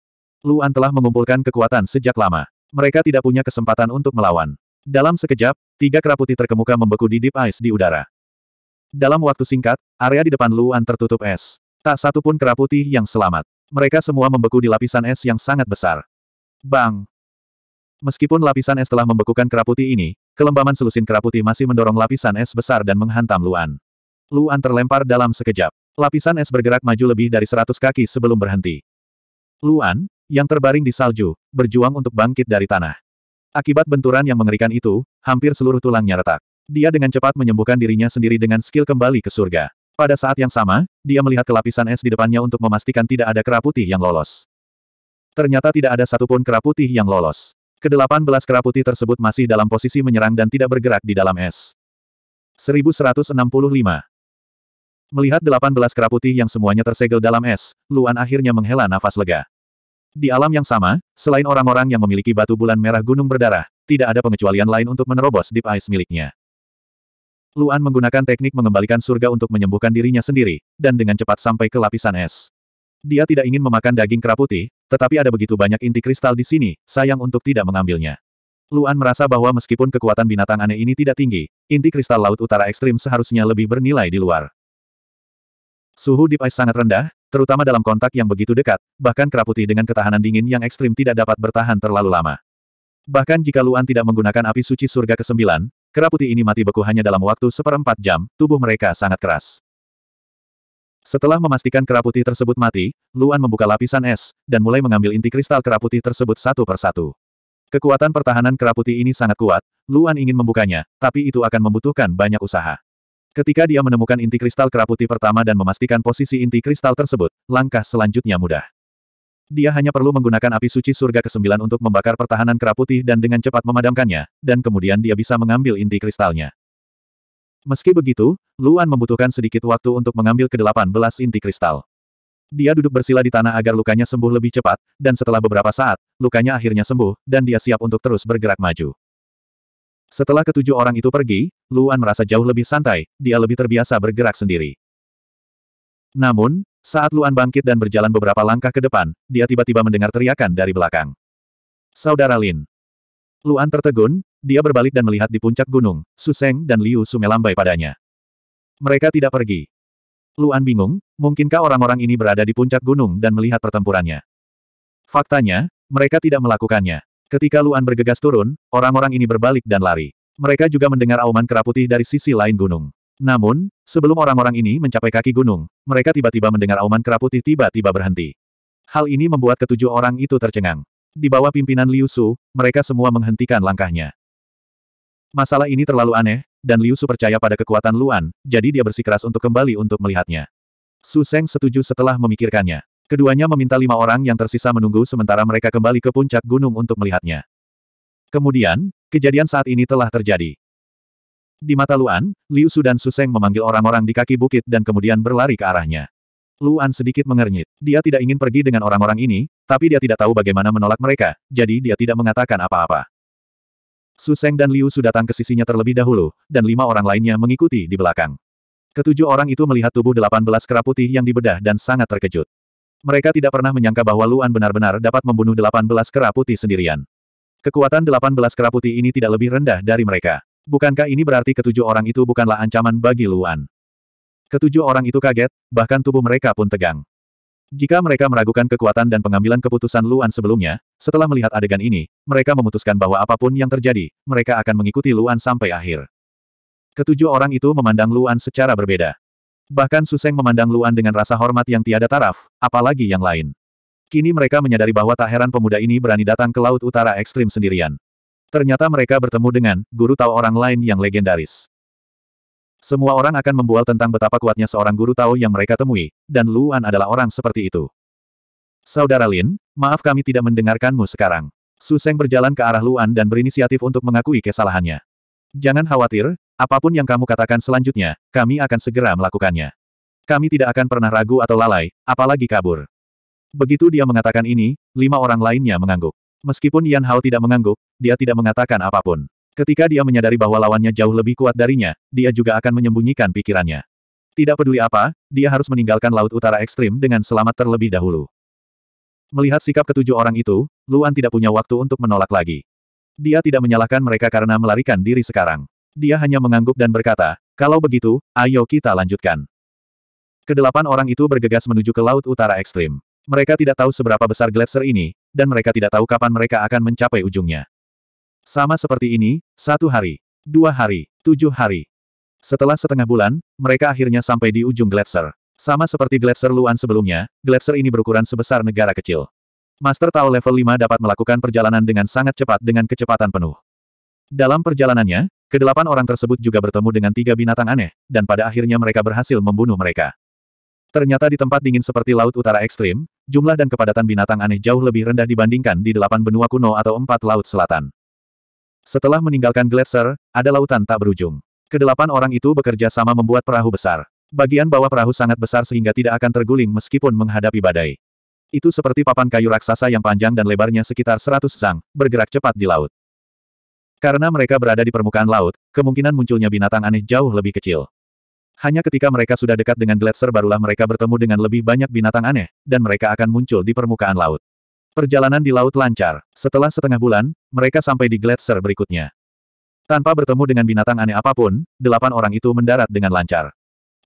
Luan telah mengumpulkan kekuatan sejak lama. Mereka tidak punya kesempatan untuk melawan. Dalam sekejap, tiga kera putih terkemuka membeku di Deep Ice di udara. Dalam waktu singkat, area di depan Luan tertutup es. Tak satu pun kera putih yang selamat. Mereka semua membeku di lapisan es yang sangat besar. Bang! Meskipun lapisan es telah membekukan kera putih ini, kelembaman selusin kera putih masih mendorong lapisan es besar dan menghantam Luan. Luan terlempar dalam sekejap. Lapisan es bergerak maju lebih dari 100 kaki sebelum berhenti. Luan, yang terbaring di salju, berjuang untuk bangkit dari tanah. Akibat benturan yang mengerikan itu, hampir seluruh tulangnya retak. Dia dengan cepat menyembuhkan dirinya sendiri dengan skill kembali ke surga. Pada saat yang sama, dia melihat ke lapisan es di depannya untuk memastikan tidak ada kera putih yang lolos. Ternyata tidak ada satupun kera putih yang lolos. Kedelapan belas kera putih tersebut masih dalam posisi menyerang dan tidak bergerak di dalam es. 1165 Melihat delapan belas kera putih yang semuanya tersegel dalam es, Luan akhirnya menghela nafas lega. Di alam yang sama, selain orang-orang yang memiliki batu bulan merah gunung berdarah, tidak ada pengecualian lain untuk menerobos deep ice miliknya. Luan menggunakan teknik mengembalikan surga untuk menyembuhkan dirinya sendiri, dan dengan cepat sampai ke lapisan es. Dia tidak ingin memakan daging keraputi, tetapi ada begitu banyak inti kristal di sini, sayang untuk tidak mengambilnya. Luan merasa bahwa meskipun kekuatan binatang aneh ini tidak tinggi, inti kristal laut utara ekstrim seharusnya lebih bernilai di luar. Suhu di ice sangat rendah, terutama dalam kontak yang begitu dekat, bahkan keraputi dengan ketahanan dingin yang ekstrim tidak dapat bertahan terlalu lama. Bahkan jika Luan tidak menggunakan api suci surga ke-9, Kera putih ini mati beku hanya dalam waktu seperempat jam, tubuh mereka sangat keras. Setelah memastikan kera putih tersebut mati, Luan membuka lapisan es, dan mulai mengambil inti kristal kera putih tersebut satu persatu. Kekuatan pertahanan kera putih ini sangat kuat, Luan ingin membukanya, tapi itu akan membutuhkan banyak usaha. Ketika dia menemukan inti kristal kera putih pertama dan memastikan posisi inti kristal tersebut, langkah selanjutnya mudah. Dia hanya perlu menggunakan api suci surga ke-9 untuk membakar pertahanan kera putih dan dengan cepat memadamkannya, dan kemudian dia bisa mengambil inti kristalnya. Meski begitu, Luan membutuhkan sedikit waktu untuk mengambil ke-18 inti kristal. Dia duduk bersila di tanah agar lukanya sembuh lebih cepat, dan setelah beberapa saat, lukanya akhirnya sembuh, dan dia siap untuk terus bergerak maju. Setelah ketujuh orang itu pergi, Luan merasa jauh lebih santai, dia lebih terbiasa bergerak sendiri. Namun, saat Luan bangkit dan berjalan beberapa langkah ke depan, dia tiba-tiba mendengar teriakan dari belakang. Saudara Lin. Luan tertegun, dia berbalik dan melihat di puncak gunung, Su Seng dan Liu Su melambai padanya. Mereka tidak pergi. Luan bingung, mungkinkah orang-orang ini berada di puncak gunung dan melihat pertempurannya? Faktanya, mereka tidak melakukannya. Ketika Luan bergegas turun, orang-orang ini berbalik dan lari. Mereka juga mendengar auman kera dari sisi lain gunung. Namun, sebelum orang-orang ini mencapai kaki gunung, mereka tiba-tiba mendengar auman kera putih tiba-tiba berhenti. Hal ini membuat ketujuh orang itu tercengang. Di bawah pimpinan Liu Su, mereka semua menghentikan langkahnya. Masalah ini terlalu aneh, dan Liu Su percaya pada kekuatan Luan, jadi dia bersikeras untuk kembali untuk melihatnya. Su Seng setuju setelah memikirkannya. Keduanya meminta lima orang yang tersisa menunggu sementara mereka kembali ke puncak gunung untuk melihatnya. Kemudian, kejadian saat ini telah terjadi. Di mata Luan, Liu Su dan Suseng memanggil orang-orang di kaki bukit dan kemudian berlari ke arahnya. Luan sedikit mengernyit. Dia tidak ingin pergi dengan orang-orang ini, tapi dia tidak tahu bagaimana menolak mereka, jadi dia tidak mengatakan apa-apa. Suseng dan Liu Su datang ke sisinya terlebih dahulu, dan lima orang lainnya mengikuti di belakang. Ketujuh orang itu melihat tubuh delapan belas kera putih yang dibedah dan sangat terkejut. Mereka tidak pernah menyangka bahwa Luan benar-benar dapat membunuh delapan belas kera putih sendirian. Kekuatan delapan belas kera putih ini tidak lebih rendah dari mereka. Bukankah ini berarti ketujuh orang itu bukanlah ancaman bagi Luan? Ketujuh orang itu kaget, bahkan tubuh mereka pun tegang. Jika mereka meragukan kekuatan dan pengambilan keputusan Luan sebelumnya, setelah melihat adegan ini, mereka memutuskan bahwa apapun yang terjadi, mereka akan mengikuti Luan sampai akhir. Ketujuh orang itu memandang Luan secara berbeda. Bahkan Suseng memandang Luan dengan rasa hormat yang tiada taraf, apalagi yang lain. Kini mereka menyadari bahwa tak heran pemuda ini berani datang ke Laut Utara Ekstrim sendirian. Ternyata mereka bertemu dengan guru Tao orang lain yang legendaris. Semua orang akan membual tentang betapa kuatnya seorang guru Tao yang mereka temui, dan Luan adalah orang seperti itu. Saudara Lin, maaf kami tidak mendengarkanmu sekarang. Suseng berjalan ke arah Luan dan berinisiatif untuk mengakui kesalahannya. Jangan khawatir, apapun yang kamu katakan selanjutnya, kami akan segera melakukannya. Kami tidak akan pernah ragu atau lalai, apalagi kabur. Begitu dia mengatakan ini, lima orang lainnya mengangguk. Meskipun Yan Hao tidak mengangguk, dia tidak mengatakan apapun. Ketika dia menyadari bahwa lawannya jauh lebih kuat darinya, dia juga akan menyembunyikan pikirannya. Tidak peduli apa, dia harus meninggalkan Laut Utara Ekstrim dengan selamat terlebih dahulu. Melihat sikap ketujuh orang itu, Luan tidak punya waktu untuk menolak lagi. Dia tidak menyalahkan mereka karena melarikan diri sekarang. Dia hanya mengangguk dan berkata, kalau begitu, ayo kita lanjutkan. Kedelapan orang itu bergegas menuju ke Laut Utara Ekstrim. Mereka tidak tahu seberapa besar gletser ini, dan mereka tidak tahu kapan mereka akan mencapai ujungnya. Sama seperti ini, satu hari, dua hari, tujuh hari. Setelah setengah bulan, mereka akhirnya sampai di ujung gletser. Sama seperti gletser Luan sebelumnya, gletser ini berukuran sebesar negara kecil. Master Tao level 5 dapat melakukan perjalanan dengan sangat cepat dengan kecepatan penuh. Dalam perjalanannya, kedelapan orang tersebut juga bertemu dengan tiga binatang aneh, dan pada akhirnya mereka berhasil membunuh mereka. Ternyata di tempat dingin seperti Laut Utara Ekstrim, jumlah dan kepadatan binatang aneh jauh lebih rendah dibandingkan di delapan benua kuno atau empat laut selatan. Setelah meninggalkan gletser, ada lautan tak berujung. Kedelapan orang itu bekerja sama membuat perahu besar. Bagian bawah perahu sangat besar sehingga tidak akan terguling meskipun menghadapi badai. Itu seperti papan kayu raksasa yang panjang dan lebarnya sekitar 100 zang, bergerak cepat di laut. Karena mereka berada di permukaan laut, kemungkinan munculnya binatang aneh jauh lebih kecil. Hanya ketika mereka sudah dekat dengan gletser barulah mereka bertemu dengan lebih banyak binatang aneh, dan mereka akan muncul di permukaan laut. Perjalanan di laut lancar. Setelah setengah bulan, mereka sampai di gletser berikutnya. Tanpa bertemu dengan binatang aneh apapun, delapan orang itu mendarat dengan lancar.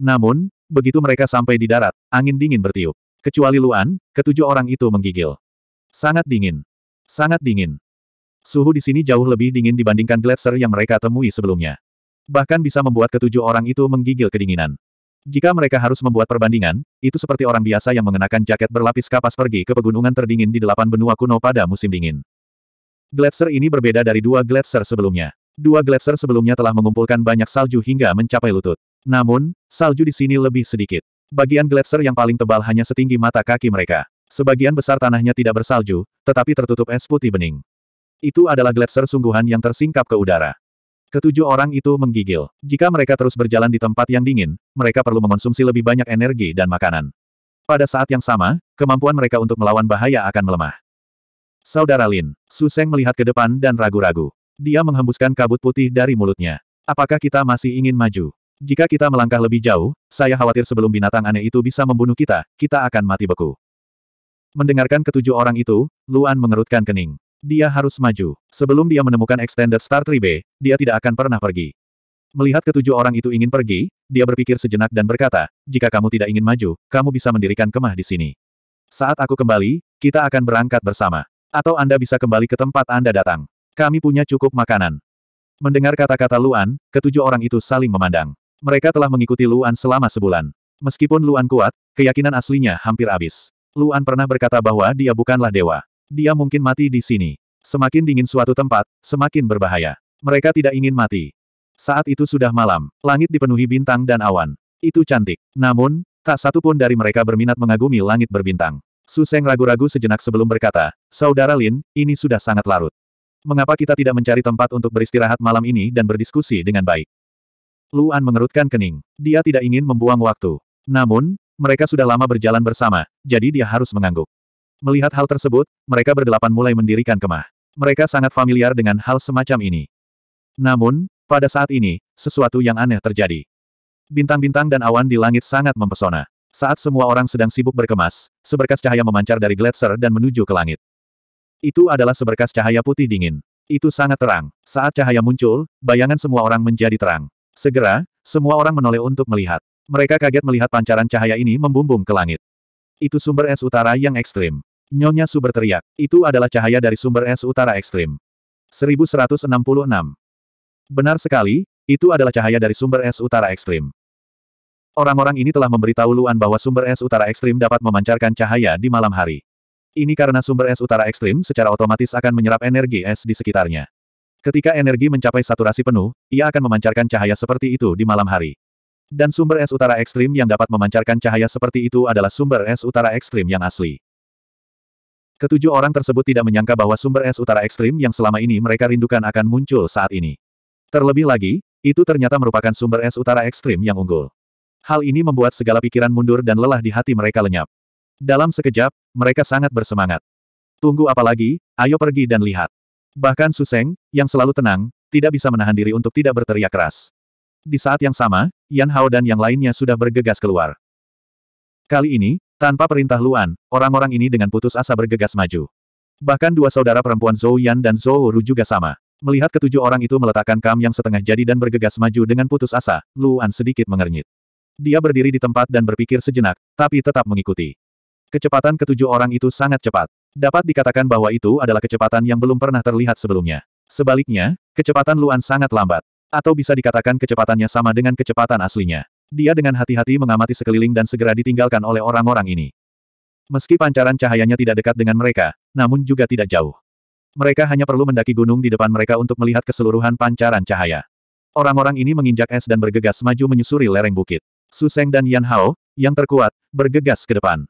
Namun, begitu mereka sampai di darat, angin dingin bertiup. Kecuali Luan, ketujuh orang itu menggigil. Sangat dingin. Sangat dingin. Suhu di sini jauh lebih dingin dibandingkan gletser yang mereka temui sebelumnya bahkan bisa membuat ketujuh orang itu menggigil kedinginan. Jika mereka harus membuat perbandingan, itu seperti orang biasa yang mengenakan jaket berlapis kapas pergi ke pegunungan terdingin di delapan benua kuno pada musim dingin. Gletser ini berbeda dari dua gletser sebelumnya. Dua gletser sebelumnya telah mengumpulkan banyak salju hingga mencapai lutut. Namun, salju di sini lebih sedikit. Bagian gletser yang paling tebal hanya setinggi mata kaki mereka. Sebagian besar tanahnya tidak bersalju, tetapi tertutup es putih bening. Itu adalah gletser sungguhan yang tersingkap ke udara. Ketujuh orang itu menggigil. Jika mereka terus berjalan di tempat yang dingin, mereka perlu mengonsumsi lebih banyak energi dan makanan. Pada saat yang sama, kemampuan mereka untuk melawan bahaya akan melemah. Saudara Lin, Su Seng melihat ke depan dan ragu-ragu. Dia menghembuskan kabut putih dari mulutnya. Apakah kita masih ingin maju? Jika kita melangkah lebih jauh, saya khawatir sebelum binatang aneh itu bisa membunuh kita, kita akan mati beku. Mendengarkan ketujuh orang itu, Luan mengerutkan kening. Dia harus maju. Sebelum dia menemukan Extended Star 3B, dia tidak akan pernah pergi. Melihat ketujuh orang itu ingin pergi, dia berpikir sejenak dan berkata, jika kamu tidak ingin maju, kamu bisa mendirikan kemah di sini. Saat aku kembali, kita akan berangkat bersama. Atau Anda bisa kembali ke tempat Anda datang. Kami punya cukup makanan. Mendengar kata-kata Luan, ketujuh orang itu saling memandang. Mereka telah mengikuti Luan selama sebulan. Meskipun Luan kuat, keyakinan aslinya hampir habis. Luan pernah berkata bahwa dia bukanlah dewa. Dia mungkin mati di sini. Semakin dingin suatu tempat, semakin berbahaya. Mereka tidak ingin mati. Saat itu sudah malam, langit dipenuhi bintang dan awan. Itu cantik. Namun, tak satu pun dari mereka berminat mengagumi langit berbintang. Suseng ragu-ragu sejenak sebelum berkata, Saudara Lin, ini sudah sangat larut. Mengapa kita tidak mencari tempat untuk beristirahat malam ini dan berdiskusi dengan baik? Luan mengerutkan kening. Dia tidak ingin membuang waktu. Namun, mereka sudah lama berjalan bersama, jadi dia harus mengangguk. Melihat hal tersebut, mereka berdelapan mulai mendirikan kemah. Mereka sangat familiar dengan hal semacam ini. Namun, pada saat ini, sesuatu yang aneh terjadi. Bintang-bintang dan awan di langit sangat mempesona. Saat semua orang sedang sibuk berkemas, seberkas cahaya memancar dari gletser dan menuju ke langit. Itu adalah seberkas cahaya putih dingin. Itu sangat terang. Saat cahaya muncul, bayangan semua orang menjadi terang. Segera, semua orang menoleh untuk melihat. Mereka kaget melihat pancaran cahaya ini membumbung ke langit. Itu sumber es utara yang ekstrim. Nyonya Su berteriak. Itu adalah cahaya dari sumber es utara ekstrim. 1166. Benar sekali, itu adalah cahaya dari sumber es utara ekstrim. Orang-orang ini telah memberitahu Luan bahwa sumber es utara ekstrim dapat memancarkan cahaya di malam hari. Ini karena sumber es utara ekstrim secara otomatis akan menyerap energi es di sekitarnya. Ketika energi mencapai saturasi penuh, ia akan memancarkan cahaya seperti itu di malam hari. Dan sumber es utara ekstrim yang dapat memancarkan cahaya seperti itu adalah sumber es utara ekstrim yang asli. Ketujuh orang tersebut tidak menyangka bahwa sumber es utara ekstrim yang selama ini mereka rindukan akan muncul saat ini. Terlebih lagi, itu ternyata merupakan sumber es utara ekstrim yang unggul. Hal ini membuat segala pikiran mundur dan lelah di hati mereka lenyap. Dalam sekejap, mereka sangat bersemangat. Tunggu apa lagi, ayo pergi dan lihat. Bahkan Suseng, yang selalu tenang, tidak bisa menahan diri untuk tidak berteriak keras. Di saat yang sama, Yan Hao dan yang lainnya sudah bergegas keluar. Kali ini, tanpa perintah Luan, orang-orang ini dengan putus asa bergegas maju. Bahkan dua saudara perempuan Zhou Yan dan Zhou Ru juga sama. Melihat ketujuh orang itu meletakkan kam yang setengah jadi dan bergegas maju dengan putus asa, Luan sedikit mengernyit. Dia berdiri di tempat dan berpikir sejenak, tapi tetap mengikuti. Kecepatan ketujuh orang itu sangat cepat. Dapat dikatakan bahwa itu adalah kecepatan yang belum pernah terlihat sebelumnya. Sebaliknya, kecepatan Luan sangat lambat. Atau bisa dikatakan kecepatannya sama dengan kecepatan aslinya. Dia dengan hati-hati mengamati sekeliling dan segera ditinggalkan oleh orang-orang ini. Meski pancaran cahayanya tidak dekat dengan mereka, namun juga tidak jauh. Mereka hanya perlu mendaki gunung di depan mereka untuk melihat keseluruhan pancaran cahaya. Orang-orang ini menginjak es dan bergegas maju menyusuri lereng bukit. Su Suseng dan Yan Hao, yang terkuat, bergegas ke depan.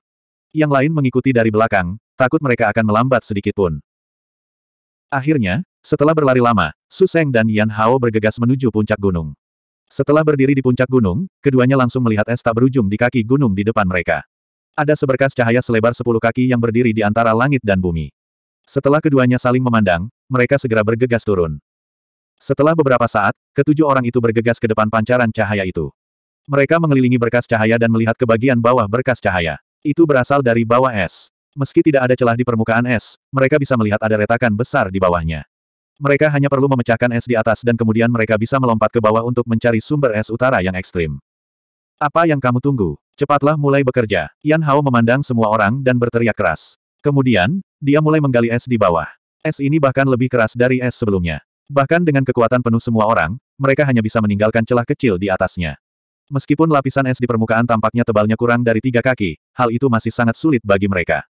Yang lain mengikuti dari belakang, takut mereka akan melambat sedikit pun. Akhirnya, setelah berlari lama, Su Suseng dan Yan Hao bergegas menuju puncak gunung. Setelah berdiri di puncak gunung, keduanya langsung melihat es tak berujung di kaki gunung di depan mereka. Ada seberkas cahaya selebar sepuluh kaki yang berdiri di antara langit dan bumi. Setelah keduanya saling memandang, mereka segera bergegas turun. Setelah beberapa saat, ketujuh orang itu bergegas ke depan pancaran cahaya itu. Mereka mengelilingi berkas cahaya dan melihat ke bagian bawah berkas cahaya. Itu berasal dari bawah es. Meski tidak ada celah di permukaan es, mereka bisa melihat ada retakan besar di bawahnya. Mereka hanya perlu memecahkan es di atas dan kemudian mereka bisa melompat ke bawah untuk mencari sumber es utara yang ekstrim. Apa yang kamu tunggu? Cepatlah mulai bekerja. Yan Hao memandang semua orang dan berteriak keras. Kemudian, dia mulai menggali es di bawah. Es ini bahkan lebih keras dari es sebelumnya. Bahkan dengan kekuatan penuh semua orang, mereka hanya bisa meninggalkan celah kecil di atasnya. Meskipun lapisan es di permukaan tampaknya tebalnya kurang dari tiga kaki, hal itu masih sangat sulit bagi mereka.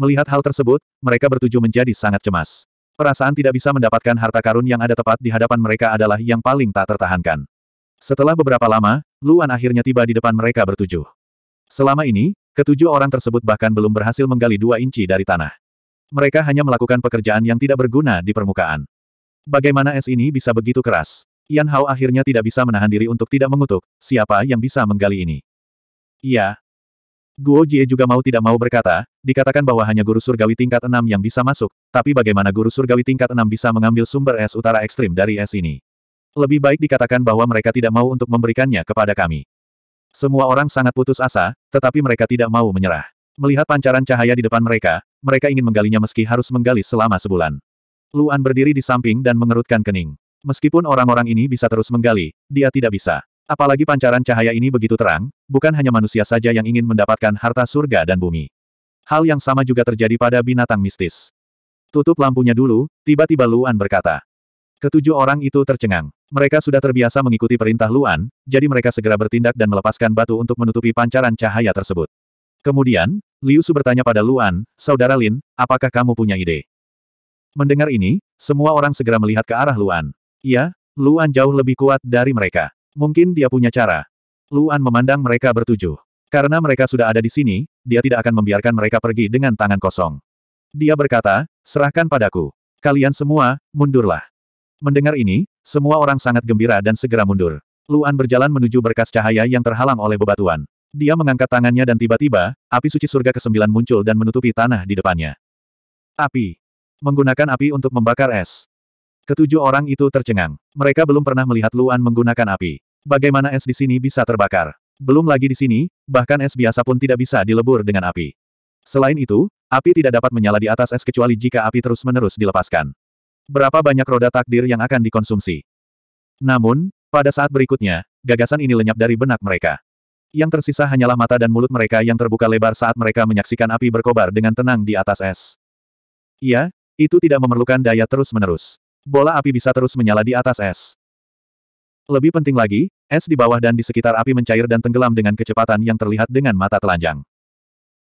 Melihat hal tersebut, mereka bertujuh menjadi sangat cemas. Perasaan tidak bisa mendapatkan harta karun yang ada tepat di hadapan mereka adalah yang paling tak tertahankan. Setelah beberapa lama, Luan akhirnya tiba di depan mereka bertujuh. Selama ini, ketujuh orang tersebut bahkan belum berhasil menggali dua inci dari tanah. Mereka hanya melakukan pekerjaan yang tidak berguna di permukaan. Bagaimana es ini bisa begitu keras? Yan Hao akhirnya tidak bisa menahan diri untuk tidak mengutuk, siapa yang bisa menggali ini? Iya. Guo Jie juga mau tidak mau berkata, dikatakan bahwa hanya guru surgawi tingkat 6 yang bisa masuk, tapi bagaimana guru surgawi tingkat 6 bisa mengambil sumber es utara ekstrim dari es ini? Lebih baik dikatakan bahwa mereka tidak mau untuk memberikannya kepada kami. Semua orang sangat putus asa, tetapi mereka tidak mau menyerah. Melihat pancaran cahaya di depan mereka, mereka ingin menggalinya meski harus menggali selama sebulan. Luan berdiri di samping dan mengerutkan kening. Meskipun orang-orang ini bisa terus menggali, dia tidak bisa. Apalagi pancaran cahaya ini begitu terang, bukan hanya manusia saja yang ingin mendapatkan harta surga dan bumi. Hal yang sama juga terjadi pada binatang mistis. Tutup lampunya dulu, tiba-tiba Luan berkata. Ketujuh orang itu tercengang. Mereka sudah terbiasa mengikuti perintah Luan, jadi mereka segera bertindak dan melepaskan batu untuk menutupi pancaran cahaya tersebut. Kemudian, Liu Su bertanya pada Luan, Saudara Lin, apakah kamu punya ide? Mendengar ini, semua orang segera melihat ke arah Luan. Iya, Luan jauh lebih kuat dari mereka. Mungkin dia punya cara. Luan memandang mereka bertujuh. Karena mereka sudah ada di sini, dia tidak akan membiarkan mereka pergi dengan tangan kosong. Dia berkata, serahkan padaku. Kalian semua, mundurlah. Mendengar ini, semua orang sangat gembira dan segera mundur. Luan berjalan menuju berkas cahaya yang terhalang oleh bebatuan. Dia mengangkat tangannya dan tiba-tiba, api suci surga kesembilan muncul dan menutupi tanah di depannya. Api. Menggunakan api untuk membakar es. Ketujuh orang itu tercengang. Mereka belum pernah melihat Luan menggunakan api. Bagaimana es di sini bisa terbakar? Belum lagi di sini, bahkan es biasa pun tidak bisa dilebur dengan api. Selain itu, api tidak dapat menyala di atas es kecuali jika api terus-menerus dilepaskan. Berapa banyak roda takdir yang akan dikonsumsi? Namun, pada saat berikutnya, gagasan ini lenyap dari benak mereka. Yang tersisa hanyalah mata dan mulut mereka yang terbuka lebar saat mereka menyaksikan api berkobar dengan tenang di atas es. Iya, itu tidak memerlukan daya terus-menerus. Bola api bisa terus menyala di atas es. Lebih penting lagi, es di bawah dan di sekitar api mencair dan tenggelam dengan kecepatan yang terlihat dengan mata telanjang.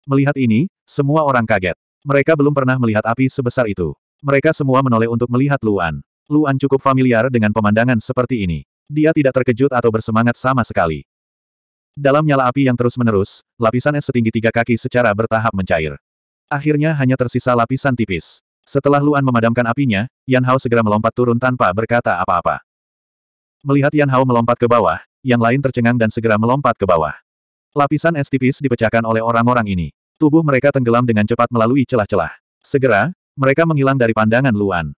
Melihat ini, semua orang kaget. Mereka belum pernah melihat api sebesar itu. Mereka semua menoleh untuk melihat Luan. Luan cukup familiar dengan pemandangan seperti ini. Dia tidak terkejut atau bersemangat sama sekali. Dalam nyala api yang terus-menerus, lapisan es setinggi tiga kaki secara bertahap mencair. Akhirnya hanya tersisa lapisan tipis. Setelah Luan memadamkan apinya, Yan Hao segera melompat turun tanpa berkata apa-apa. Melihat Yan Hao melompat ke bawah, yang lain tercengang dan segera melompat ke bawah. Lapisan es tipis dipecahkan oleh orang-orang ini. Tubuh mereka tenggelam dengan cepat melalui celah-celah. Segera, mereka menghilang dari pandangan Luan.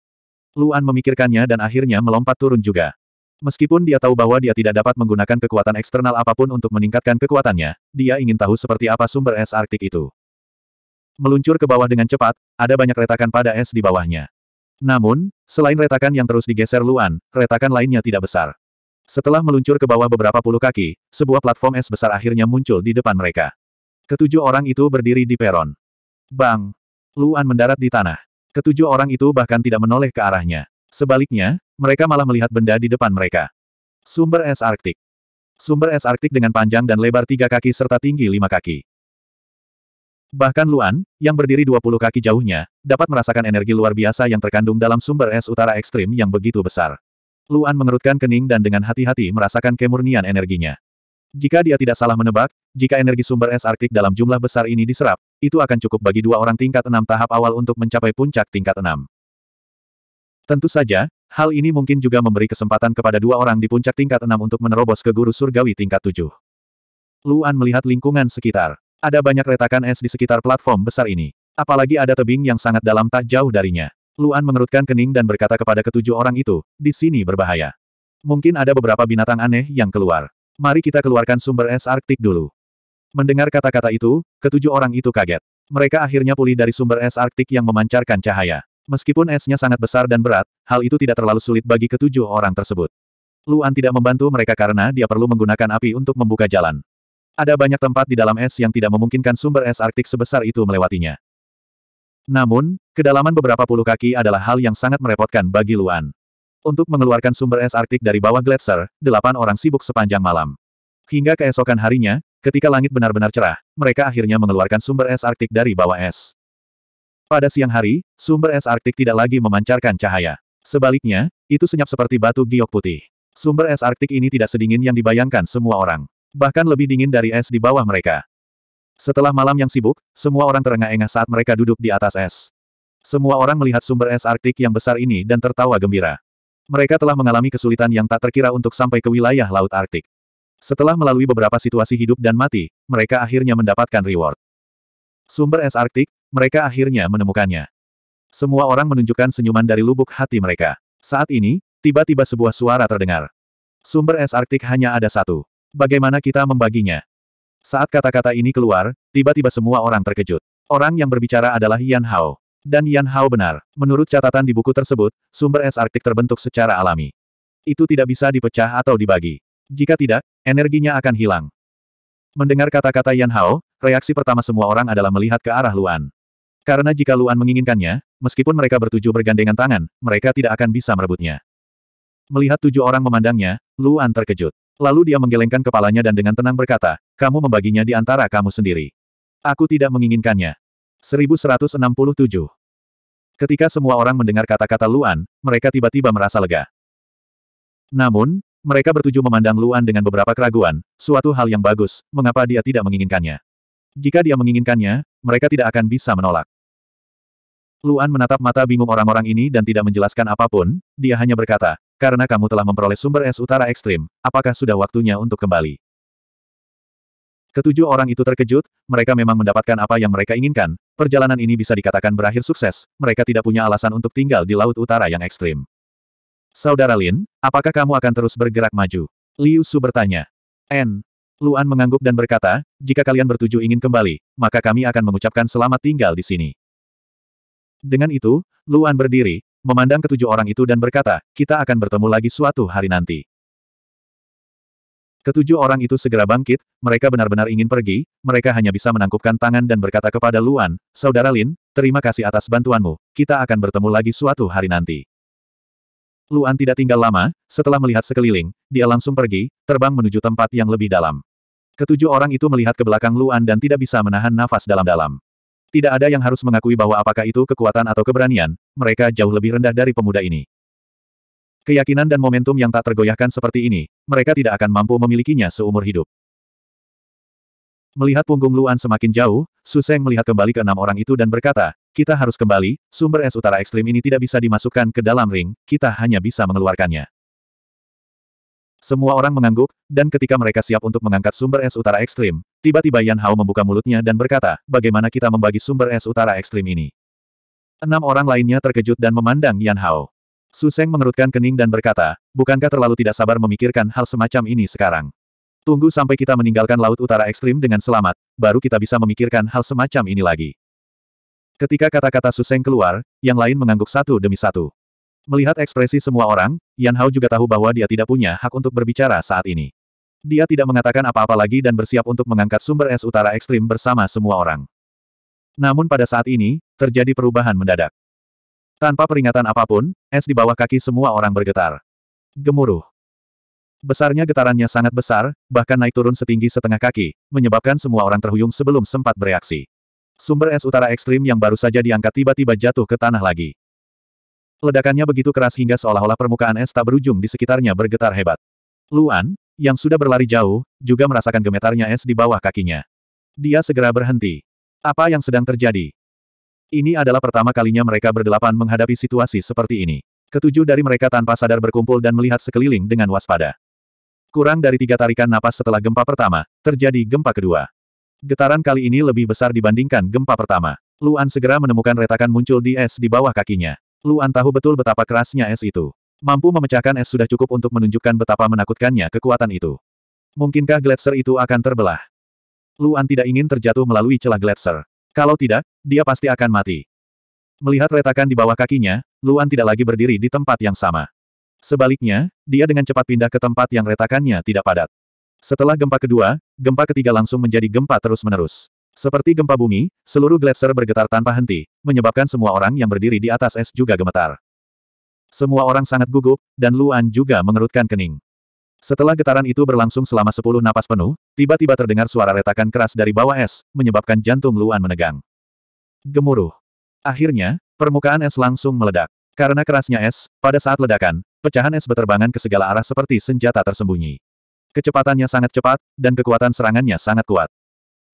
Luan memikirkannya dan akhirnya melompat turun juga. Meskipun dia tahu bahwa dia tidak dapat menggunakan kekuatan eksternal apapun untuk meningkatkan kekuatannya, dia ingin tahu seperti apa sumber es Arktik itu. Meluncur ke bawah dengan cepat, ada banyak retakan pada es di bawahnya. Namun, Selain retakan yang terus digeser Luan, retakan lainnya tidak besar. Setelah meluncur ke bawah beberapa puluh kaki, sebuah platform es besar akhirnya muncul di depan mereka. Ketujuh orang itu berdiri di peron. Bang! Luan mendarat di tanah. Ketujuh orang itu bahkan tidak menoleh ke arahnya. Sebaliknya, mereka malah melihat benda di depan mereka. Sumber es Arktik. Sumber es Arktik dengan panjang dan lebar tiga kaki serta tinggi lima kaki. Bahkan Luan, yang berdiri 20 kaki jauhnya, dapat merasakan energi luar biasa yang terkandung dalam sumber es utara ekstrim yang begitu besar. Luan mengerutkan kening dan dengan hati-hati merasakan kemurnian energinya. Jika dia tidak salah menebak, jika energi sumber es Arktik dalam jumlah besar ini diserap, itu akan cukup bagi dua orang tingkat enam tahap awal untuk mencapai puncak tingkat enam. Tentu saja, hal ini mungkin juga memberi kesempatan kepada dua orang di puncak tingkat enam untuk menerobos ke guru surgawi tingkat tujuh. Luan melihat lingkungan sekitar. Ada banyak retakan es di sekitar platform besar ini. Apalagi ada tebing yang sangat dalam tak jauh darinya. Luan mengerutkan kening dan berkata kepada ketujuh orang itu, di sini berbahaya. Mungkin ada beberapa binatang aneh yang keluar. Mari kita keluarkan sumber es Arktik dulu. Mendengar kata-kata itu, ketujuh orang itu kaget. Mereka akhirnya pulih dari sumber es Arktik yang memancarkan cahaya. Meskipun esnya sangat besar dan berat, hal itu tidak terlalu sulit bagi ketujuh orang tersebut. Luan tidak membantu mereka karena dia perlu menggunakan api untuk membuka jalan. Ada banyak tempat di dalam es yang tidak memungkinkan sumber es Arktik sebesar itu melewatinya. Namun, kedalaman beberapa puluh kaki adalah hal yang sangat merepotkan bagi Luan. Untuk mengeluarkan sumber es Arktik dari bawah gletser, delapan orang sibuk sepanjang malam. Hingga keesokan harinya, ketika langit benar-benar cerah, mereka akhirnya mengeluarkan sumber es Arktik dari bawah es. Pada siang hari, sumber es Arktik tidak lagi memancarkan cahaya. Sebaliknya, itu senyap seperti batu giok putih. Sumber es Arktik ini tidak sedingin yang dibayangkan semua orang bahkan lebih dingin dari es di bawah mereka. Setelah malam yang sibuk, semua orang terengah-engah saat mereka duduk di atas es. Semua orang melihat sumber es Arktik yang besar ini dan tertawa gembira. Mereka telah mengalami kesulitan yang tak terkira untuk sampai ke wilayah Laut Arktik. Setelah melalui beberapa situasi hidup dan mati, mereka akhirnya mendapatkan reward. Sumber es Arktik, mereka akhirnya menemukannya. Semua orang menunjukkan senyuman dari lubuk hati mereka. Saat ini, tiba-tiba sebuah suara terdengar. Sumber es Arktik hanya ada satu. Bagaimana kita membaginya? Saat kata-kata ini keluar, tiba-tiba semua orang terkejut. Orang yang berbicara adalah Yan Hao. Dan Yan Hao benar. Menurut catatan di buku tersebut, sumber es Arktik terbentuk secara alami. Itu tidak bisa dipecah atau dibagi. Jika tidak, energinya akan hilang. Mendengar kata-kata Yan Hao, reaksi pertama semua orang adalah melihat ke arah Luan. Karena jika Luan menginginkannya, meskipun mereka bertujuh bergandengan tangan, mereka tidak akan bisa merebutnya. Melihat tujuh orang memandangnya, Luan terkejut. Lalu dia menggelengkan kepalanya dan dengan tenang berkata, kamu membaginya di antara kamu sendiri. Aku tidak menginginkannya. 1167 Ketika semua orang mendengar kata-kata Luan, mereka tiba-tiba merasa lega. Namun, mereka bertuju memandang Luan dengan beberapa keraguan, suatu hal yang bagus, mengapa dia tidak menginginkannya. Jika dia menginginkannya, mereka tidak akan bisa menolak. Luan menatap mata bingung orang-orang ini dan tidak menjelaskan apapun, dia hanya berkata, karena kamu telah memperoleh sumber es utara ekstrim, apakah sudah waktunya untuk kembali? Ketujuh orang itu terkejut, mereka memang mendapatkan apa yang mereka inginkan, perjalanan ini bisa dikatakan berakhir sukses, mereka tidak punya alasan untuk tinggal di Laut Utara yang ekstrim. Saudara Lin, apakah kamu akan terus bergerak maju? Liu Su bertanya. N. Luan mengangguk dan berkata, jika kalian bertuju ingin kembali, maka kami akan mengucapkan selamat tinggal di sini. Dengan itu, Luan berdiri, memandang ketujuh orang itu dan berkata, kita akan bertemu lagi suatu hari nanti. Ketujuh orang itu segera bangkit, mereka benar-benar ingin pergi, mereka hanya bisa menangkupkan tangan dan berkata kepada Luan, Saudara Lin, terima kasih atas bantuanmu, kita akan bertemu lagi suatu hari nanti. Luan tidak tinggal lama, setelah melihat sekeliling, dia langsung pergi, terbang menuju tempat yang lebih dalam. Ketujuh orang itu melihat ke belakang Luan dan tidak bisa menahan nafas dalam-dalam. Tidak ada yang harus mengakui bahwa apakah itu kekuatan atau keberanian, mereka jauh lebih rendah dari pemuda ini. Keyakinan dan momentum yang tak tergoyahkan seperti ini, mereka tidak akan mampu memilikinya seumur hidup. Melihat punggung Luan semakin jauh, Suseng melihat kembali ke enam orang itu dan berkata, kita harus kembali, sumber es utara ekstrim ini tidak bisa dimasukkan ke dalam ring, kita hanya bisa mengeluarkannya. Semua orang mengangguk, dan ketika mereka siap untuk mengangkat sumber es utara ekstrim, tiba-tiba Yan Hao membuka mulutnya dan berkata, bagaimana kita membagi sumber es utara ekstrim ini? Enam orang lainnya terkejut dan memandang Yan Hao. Su Seng mengerutkan kening dan berkata, bukankah terlalu tidak sabar memikirkan hal semacam ini sekarang? Tunggu sampai kita meninggalkan Laut Utara Ekstrim dengan selamat, baru kita bisa memikirkan hal semacam ini lagi. Ketika kata-kata Su Seng keluar, yang lain mengangguk satu demi satu. Melihat ekspresi semua orang, Yan Hao juga tahu bahwa dia tidak punya hak untuk berbicara saat ini. Dia tidak mengatakan apa-apa lagi dan bersiap untuk mengangkat sumber es utara ekstrim bersama semua orang. Namun pada saat ini, terjadi perubahan mendadak. Tanpa peringatan apapun, es di bawah kaki semua orang bergetar. Gemuruh. Besarnya getarannya sangat besar, bahkan naik turun setinggi setengah kaki, menyebabkan semua orang terhuyung sebelum sempat bereaksi. Sumber es utara ekstrim yang baru saja diangkat tiba-tiba jatuh ke tanah lagi. Ledakannya begitu keras hingga seolah-olah permukaan es tak berujung di sekitarnya bergetar hebat. Luan, yang sudah berlari jauh, juga merasakan gemetarnya es di bawah kakinya. Dia segera berhenti. Apa yang sedang terjadi? Ini adalah pertama kalinya mereka berdelapan menghadapi situasi seperti ini. Ketujuh dari mereka tanpa sadar berkumpul dan melihat sekeliling dengan waspada. Kurang dari tiga tarikan napas setelah gempa pertama, terjadi gempa kedua. Getaran kali ini lebih besar dibandingkan gempa pertama. Luan segera menemukan retakan muncul di es di bawah kakinya. Luan tahu betul betapa kerasnya es itu. Mampu memecahkan es sudah cukup untuk menunjukkan betapa menakutkannya kekuatan itu. Mungkinkah gletser itu akan terbelah? Luan tidak ingin terjatuh melalui celah gletser. Kalau tidak, dia pasti akan mati. Melihat retakan di bawah kakinya, Luan tidak lagi berdiri di tempat yang sama. Sebaliknya, dia dengan cepat pindah ke tempat yang retakannya tidak padat. Setelah gempa kedua, gempa ketiga langsung menjadi gempa terus-menerus. Seperti gempa bumi, seluruh gletser bergetar tanpa henti, menyebabkan semua orang yang berdiri di atas es juga gemetar. Semua orang sangat gugup, dan Luan juga mengerutkan kening. Setelah getaran itu berlangsung selama sepuluh napas penuh, tiba-tiba terdengar suara retakan keras dari bawah es, menyebabkan jantung Luan menegang. Gemuruh. Akhirnya, permukaan es langsung meledak. Karena kerasnya es, pada saat ledakan, pecahan es beterbangan ke segala arah seperti senjata tersembunyi. Kecepatannya sangat cepat, dan kekuatan serangannya sangat kuat.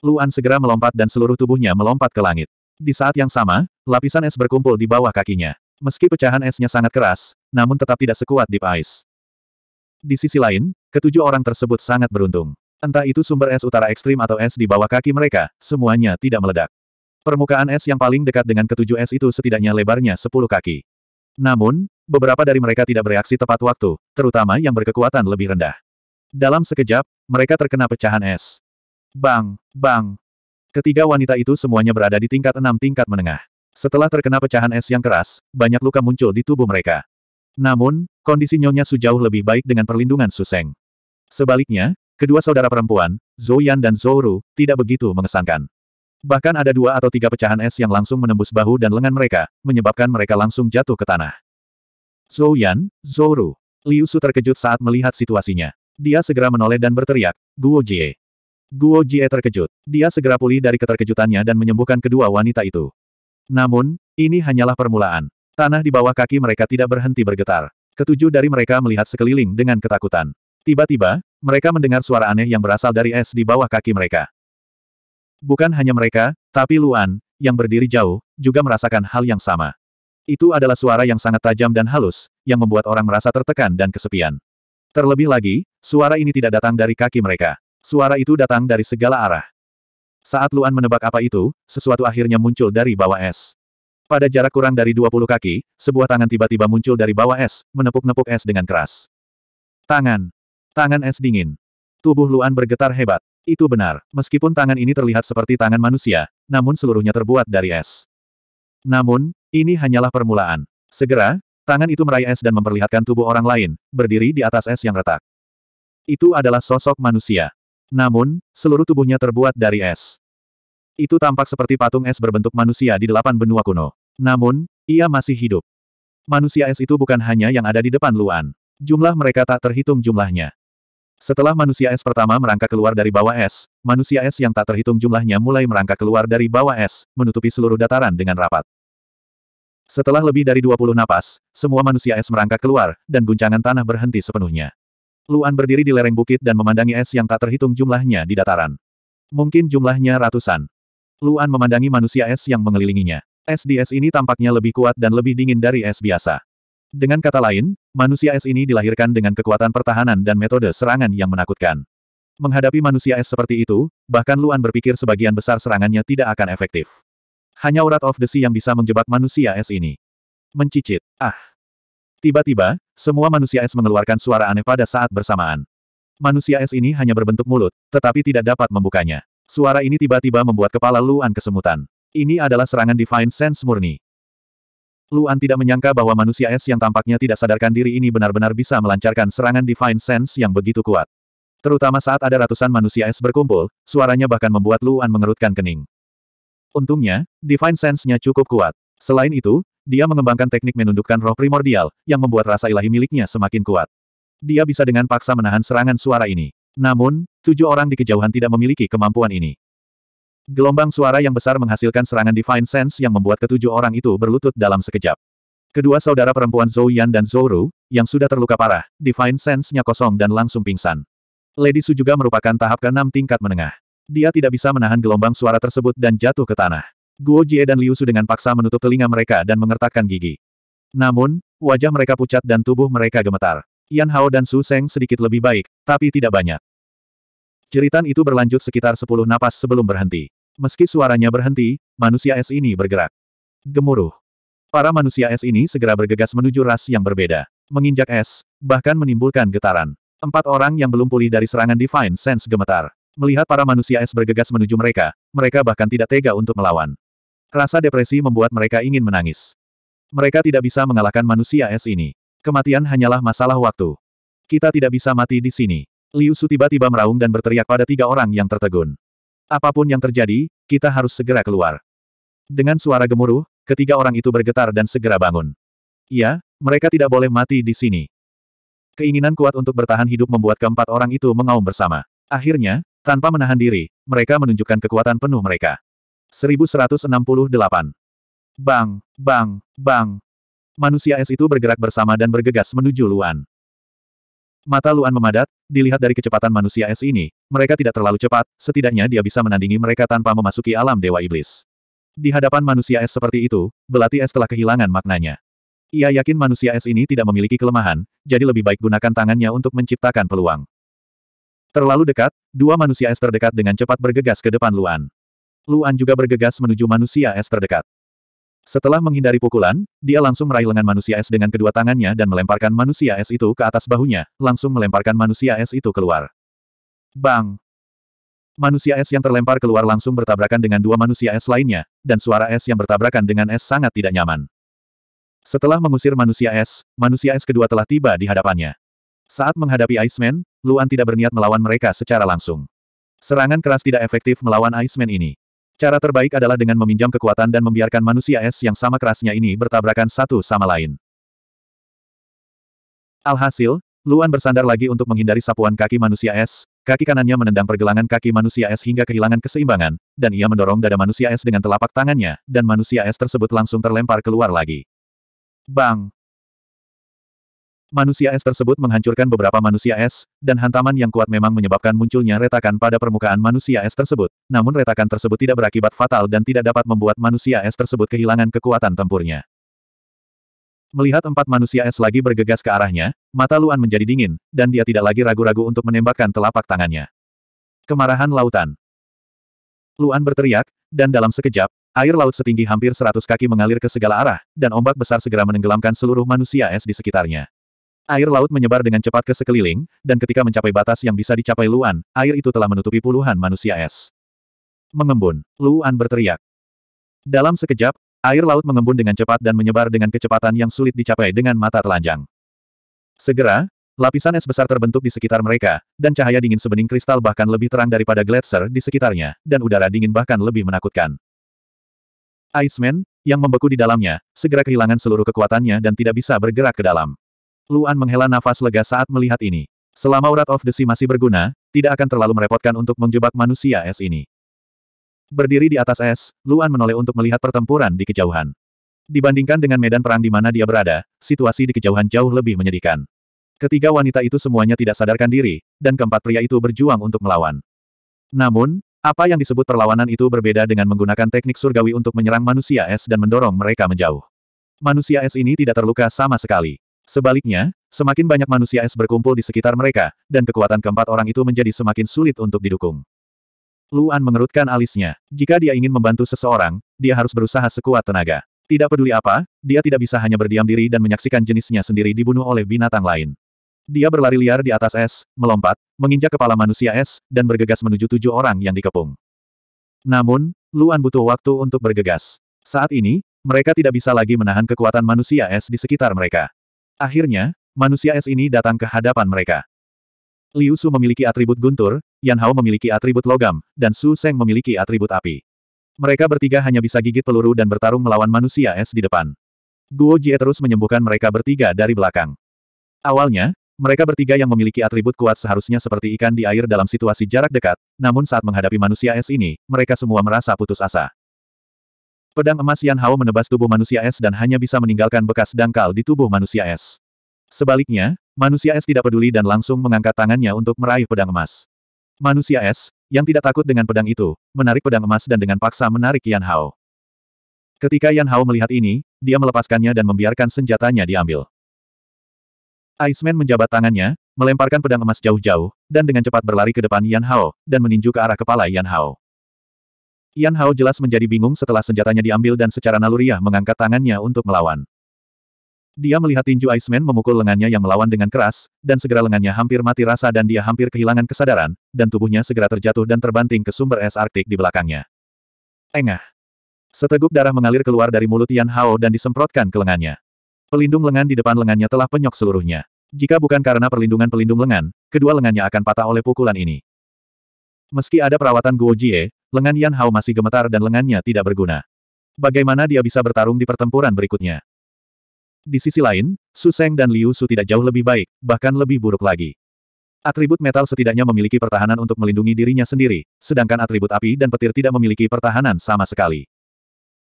Luan segera melompat dan seluruh tubuhnya melompat ke langit. Di saat yang sama, lapisan es berkumpul di bawah kakinya. Meski pecahan esnya sangat keras, namun tetap tidak sekuat Deep Ice. Di sisi lain, ketujuh orang tersebut sangat beruntung. Entah itu sumber es utara ekstrim atau es di bawah kaki mereka, semuanya tidak meledak. Permukaan es yang paling dekat dengan ketujuh es itu setidaknya lebarnya sepuluh kaki. Namun, beberapa dari mereka tidak bereaksi tepat waktu, terutama yang berkekuatan lebih rendah. Dalam sekejap, mereka terkena pecahan es. Bang, bang. Ketiga wanita itu semuanya berada di tingkat enam tingkat menengah. Setelah terkena pecahan es yang keras, banyak luka muncul di tubuh mereka. Namun, kondisi Nyonya Su jauh lebih baik dengan perlindungan Suseng. Sebaliknya, kedua saudara perempuan, Zhou Yan dan Zhou Ru, tidak begitu mengesankan. Bahkan ada dua atau tiga pecahan es yang langsung menembus bahu dan lengan mereka, menyebabkan mereka langsung jatuh ke tanah. Zhou Yan, Zhou Ru. Liu Su terkejut saat melihat situasinya. Dia segera menoleh dan berteriak, Guo Jie. Guo Jie terkejut. Dia segera pulih dari keterkejutannya dan menyembuhkan kedua wanita itu. Namun, ini hanyalah permulaan. Tanah di bawah kaki mereka tidak berhenti bergetar. Ketujuh dari mereka melihat sekeliling dengan ketakutan. Tiba-tiba, mereka mendengar suara aneh yang berasal dari es di bawah kaki mereka. Bukan hanya mereka, tapi Luan, yang berdiri jauh, juga merasakan hal yang sama. Itu adalah suara yang sangat tajam dan halus, yang membuat orang merasa tertekan dan kesepian. Terlebih lagi, suara ini tidak datang dari kaki mereka. Suara itu datang dari segala arah. Saat Luan menebak apa itu, sesuatu akhirnya muncul dari bawah es. Pada jarak kurang dari 20 kaki, sebuah tangan tiba-tiba muncul dari bawah es, menepuk-nepuk es dengan keras. Tangan. Tangan es dingin. Tubuh Luan bergetar hebat. Itu benar, meskipun tangan ini terlihat seperti tangan manusia, namun seluruhnya terbuat dari es. Namun, ini hanyalah permulaan. Segera, tangan itu meraih es dan memperlihatkan tubuh orang lain, berdiri di atas es yang retak. Itu adalah sosok manusia. Namun, seluruh tubuhnya terbuat dari es. Itu tampak seperti patung es berbentuk manusia di delapan benua kuno. Namun, ia masih hidup. Manusia es itu bukan hanya yang ada di depan Luan. Jumlah mereka tak terhitung jumlahnya. Setelah manusia es pertama merangkak keluar dari bawah es, manusia es yang tak terhitung jumlahnya mulai merangkak keluar dari bawah es, menutupi seluruh dataran dengan rapat. Setelah lebih dari 20 napas, semua manusia es merangkak keluar, dan guncangan tanah berhenti sepenuhnya. Luan berdiri di lereng bukit dan memandangi es yang tak terhitung jumlahnya di dataran. Mungkin jumlahnya ratusan. Luan memandangi manusia es yang mengelilinginya. Es di es ini tampaknya lebih kuat dan lebih dingin dari es biasa. Dengan kata lain, manusia es ini dilahirkan dengan kekuatan pertahanan dan metode serangan yang menakutkan. Menghadapi manusia es seperti itu, bahkan Luan berpikir sebagian besar serangannya tidak akan efektif. Hanya urat of the sea yang bisa menjebak manusia es ini. Mencicit. Ah. Tiba-tiba, semua manusia es mengeluarkan suara aneh pada saat bersamaan. Manusia es ini hanya berbentuk mulut, tetapi tidak dapat membukanya. Suara ini tiba-tiba membuat kepala Luan kesemutan. Ini adalah serangan Divine Sense murni. Luan tidak menyangka bahwa manusia es yang tampaknya tidak sadarkan diri ini benar-benar bisa melancarkan serangan Divine Sense yang begitu kuat. Terutama saat ada ratusan manusia es berkumpul, suaranya bahkan membuat Luan mengerutkan kening. Untungnya, Divine Sense-nya cukup kuat. Selain itu, dia mengembangkan teknik menundukkan roh primordial, yang membuat rasa ilahi miliknya semakin kuat. Dia bisa dengan paksa menahan serangan suara ini. Namun, tujuh orang di kejauhan tidak memiliki kemampuan ini. Gelombang suara yang besar menghasilkan serangan Divine Sense yang membuat ketujuh orang itu berlutut dalam sekejap. Kedua saudara perempuan Zhou Yan dan Zhou Ru, yang sudah terluka parah, Divine Sense-nya kosong dan langsung pingsan. Lady Su juga merupakan tahap keenam tingkat menengah. Dia tidak bisa menahan gelombang suara tersebut dan jatuh ke tanah. Guo Jie dan Liu Su dengan paksa menutup telinga mereka dan mengertakkan gigi. Namun, wajah mereka pucat dan tubuh mereka gemetar. Yan Hao dan Su Seng sedikit lebih baik, tapi tidak banyak. Ceritan itu berlanjut sekitar sepuluh napas sebelum berhenti. Meski suaranya berhenti, manusia es ini bergerak. Gemuruh. Para manusia es ini segera bergegas menuju ras yang berbeda. Menginjak es, bahkan menimbulkan getaran. Empat orang yang belum pulih dari serangan Divine Sense gemetar. Melihat para manusia es bergegas menuju mereka, mereka bahkan tidak tega untuk melawan. Rasa depresi membuat mereka ingin menangis. Mereka tidak bisa mengalahkan manusia es ini. Kematian hanyalah masalah waktu. Kita tidak bisa mati di sini. Liu Su tiba-tiba meraung dan berteriak pada tiga orang yang tertegun. Apapun yang terjadi, kita harus segera keluar. Dengan suara gemuruh, ketiga orang itu bergetar dan segera bangun. Iya, mereka tidak boleh mati di sini. Keinginan kuat untuk bertahan hidup membuat keempat orang itu mengaum bersama. Akhirnya, tanpa menahan diri, mereka menunjukkan kekuatan penuh mereka. 1168. Bang, bang, bang. Manusia es itu bergerak bersama dan bergegas menuju Luan. Mata Luan memadat, dilihat dari kecepatan manusia es ini, mereka tidak terlalu cepat, setidaknya dia bisa menandingi mereka tanpa memasuki alam Dewa Iblis. Di hadapan manusia es seperti itu, belati es telah kehilangan maknanya. Ia yakin manusia es ini tidak memiliki kelemahan, jadi lebih baik gunakan tangannya untuk menciptakan peluang. Terlalu dekat, dua manusia es terdekat dengan cepat bergegas ke depan Luan. Luan juga bergegas menuju manusia es terdekat. Setelah menghindari pukulan, dia langsung meraih lengan manusia es dengan kedua tangannya dan melemparkan manusia es itu ke atas bahunya, langsung melemparkan manusia es itu keluar. Bang! Manusia es yang terlempar keluar langsung bertabrakan dengan dua manusia es lainnya, dan suara es yang bertabrakan dengan es sangat tidak nyaman. Setelah mengusir manusia es, manusia es kedua telah tiba di hadapannya. Saat menghadapi Iceman, Luan tidak berniat melawan mereka secara langsung. Serangan keras tidak efektif melawan Iceman ini. Cara terbaik adalah dengan meminjam kekuatan dan membiarkan manusia es yang sama kerasnya ini bertabrakan satu sama lain. Alhasil, Luan bersandar lagi untuk menghindari sapuan kaki manusia es, kaki kanannya menendang pergelangan kaki manusia es hingga kehilangan keseimbangan, dan ia mendorong dada manusia es dengan telapak tangannya, dan manusia es tersebut langsung terlempar keluar lagi. Bang! Manusia es tersebut menghancurkan beberapa manusia es, dan hantaman yang kuat memang menyebabkan munculnya retakan pada permukaan manusia es tersebut. Namun retakan tersebut tidak berakibat fatal dan tidak dapat membuat manusia es tersebut kehilangan kekuatan tempurnya. Melihat empat manusia es lagi bergegas ke arahnya, mata Luan menjadi dingin, dan dia tidak lagi ragu-ragu untuk menembakkan telapak tangannya. Kemarahan lautan. Luan berteriak, dan dalam sekejap, air laut setinggi hampir seratus kaki mengalir ke segala arah, dan ombak besar segera menenggelamkan seluruh manusia es di sekitarnya. Air laut menyebar dengan cepat ke sekeliling, dan ketika mencapai batas yang bisa dicapai Luan, air itu telah menutupi puluhan manusia es. Mengembun, Luan berteriak. Dalam sekejap, air laut mengembun dengan cepat dan menyebar dengan kecepatan yang sulit dicapai dengan mata telanjang. Segera, lapisan es besar terbentuk di sekitar mereka, dan cahaya dingin sebening kristal bahkan lebih terang daripada gletser di sekitarnya, dan udara dingin bahkan lebih menakutkan. Iceman, yang membeku di dalamnya, segera kehilangan seluruh kekuatannya dan tidak bisa bergerak ke dalam. Luan menghela nafas lega saat melihat ini. Selama urat of the sea masih berguna, tidak akan terlalu merepotkan untuk menjebak manusia es ini. Berdiri di atas es, Luan menoleh untuk melihat pertempuran di kejauhan. Dibandingkan dengan medan perang di mana dia berada, situasi di kejauhan jauh lebih menyedihkan. Ketiga wanita itu semuanya tidak sadarkan diri, dan keempat pria itu berjuang untuk melawan. Namun, apa yang disebut perlawanan itu berbeda dengan menggunakan teknik surgawi untuk menyerang manusia es dan mendorong mereka menjauh. Manusia es ini tidak terluka sama sekali. Sebaliknya, semakin banyak manusia es berkumpul di sekitar mereka, dan kekuatan keempat orang itu menjadi semakin sulit untuk didukung. Luan mengerutkan alisnya. Jika dia ingin membantu seseorang, dia harus berusaha sekuat tenaga. Tidak peduli apa, dia tidak bisa hanya berdiam diri dan menyaksikan jenisnya sendiri dibunuh oleh binatang lain. Dia berlari liar di atas es, melompat, menginjak kepala manusia es, dan bergegas menuju tujuh orang yang dikepung. Namun, Luan butuh waktu untuk bergegas. Saat ini, mereka tidak bisa lagi menahan kekuatan manusia es di sekitar mereka. Akhirnya, manusia es ini datang ke hadapan mereka. Liu Su memiliki atribut guntur, Yan Hao memiliki atribut logam, dan Su Seng memiliki atribut api. Mereka bertiga hanya bisa gigit peluru dan bertarung melawan manusia es di depan. Guo Jie terus menyembuhkan mereka bertiga dari belakang. Awalnya, mereka bertiga yang memiliki atribut kuat seharusnya seperti ikan di air dalam situasi jarak dekat, namun saat menghadapi manusia es ini, mereka semua merasa putus asa. Pedang emas Yan Hao menebas tubuh manusia es dan hanya bisa meninggalkan bekas dangkal di tubuh manusia es. Sebaliknya, manusia es tidak peduli dan langsung mengangkat tangannya untuk meraih pedang emas. Manusia es, yang tidak takut dengan pedang itu, menarik pedang emas dan dengan paksa menarik Yan Hao. Ketika Yan Hao melihat ini, dia melepaskannya dan membiarkan senjatanya diambil. Iceman menjabat tangannya, melemparkan pedang emas jauh-jauh, dan dengan cepat berlari ke depan Yan Hao, dan meninju ke arah kepala Yan Hao. Yan Hao jelas menjadi bingung setelah senjatanya diambil dan secara naluriah mengangkat tangannya untuk melawan. Dia melihat tinju Iceman memukul lengannya yang melawan dengan keras, dan segera lengannya hampir mati rasa dan dia hampir kehilangan kesadaran, dan tubuhnya segera terjatuh dan terbanting ke sumber es Arktik di belakangnya. Engah. Seteguk darah mengalir keluar dari mulut Yan Hao dan disemprotkan ke lengannya. Pelindung lengan di depan lengannya telah penyok seluruhnya. Jika bukan karena perlindungan pelindung lengan, kedua lengannya akan patah oleh pukulan ini. Meski ada perawatan Guo Jie, lengan Yan Hao masih gemetar dan lengannya tidak berguna. Bagaimana dia bisa bertarung di pertempuran berikutnya? Di sisi lain, Su Seng dan Liu Su tidak jauh lebih baik, bahkan lebih buruk lagi. Atribut metal setidaknya memiliki pertahanan untuk melindungi dirinya sendiri, sedangkan atribut api dan petir tidak memiliki pertahanan sama sekali.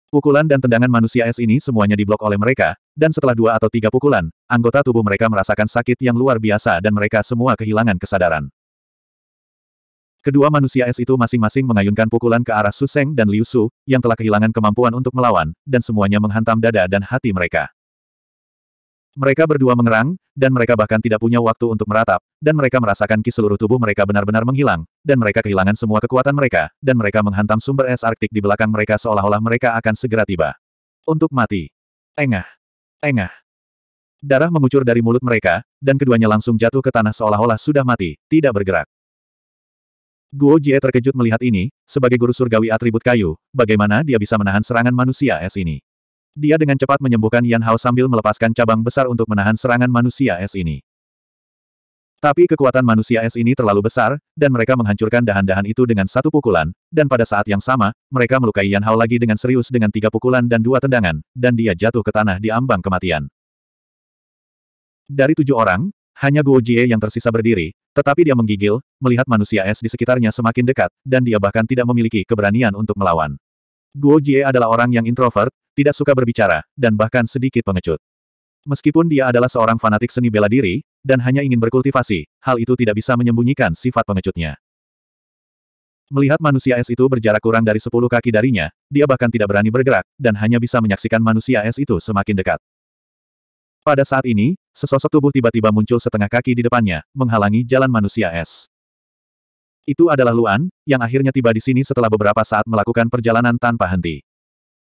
Pukulan dan tendangan manusia es ini semuanya diblok oleh mereka, dan setelah dua atau tiga pukulan, anggota tubuh mereka merasakan sakit yang luar biasa dan mereka semua kehilangan kesadaran. Kedua manusia es itu masing-masing mengayunkan pukulan ke arah Suseng dan Liu Su, yang telah kehilangan kemampuan untuk melawan, dan semuanya menghantam dada dan hati mereka. Mereka berdua mengerang, dan mereka bahkan tidak punya waktu untuk meratap, dan mereka merasakan ki seluruh tubuh mereka benar-benar menghilang, dan mereka kehilangan semua kekuatan mereka, dan mereka menghantam sumber es Arktik di belakang mereka seolah-olah mereka akan segera tiba. Untuk mati. Engah. Engah. Darah mengucur dari mulut mereka, dan keduanya langsung jatuh ke tanah seolah-olah sudah mati, tidak bergerak. Guo Jie terkejut melihat ini, sebagai guru surgawi atribut kayu, bagaimana dia bisa menahan serangan manusia es ini. Dia dengan cepat menyembuhkan Yan Hao sambil melepaskan cabang besar untuk menahan serangan manusia es ini. Tapi kekuatan manusia es ini terlalu besar, dan mereka menghancurkan dahan-dahan itu dengan satu pukulan, dan pada saat yang sama, mereka melukai Yan Hao lagi dengan serius dengan tiga pukulan dan dua tendangan, dan dia jatuh ke tanah di ambang kematian. Dari tujuh orang, hanya Guo Jie yang tersisa berdiri, tetapi dia menggigil, melihat manusia es di sekitarnya semakin dekat, dan dia bahkan tidak memiliki keberanian untuk melawan. Guo Jie adalah orang yang introvert, tidak suka berbicara, dan bahkan sedikit pengecut. Meskipun dia adalah seorang fanatik seni bela diri, dan hanya ingin berkultivasi, hal itu tidak bisa menyembunyikan sifat pengecutnya. Melihat manusia es itu berjarak kurang dari sepuluh kaki darinya, dia bahkan tidak berani bergerak, dan hanya bisa menyaksikan manusia es itu semakin dekat. Pada saat ini, sesosok tubuh tiba-tiba muncul setengah kaki di depannya, menghalangi jalan manusia es. Itu adalah Luan, yang akhirnya tiba di sini setelah beberapa saat melakukan perjalanan tanpa henti.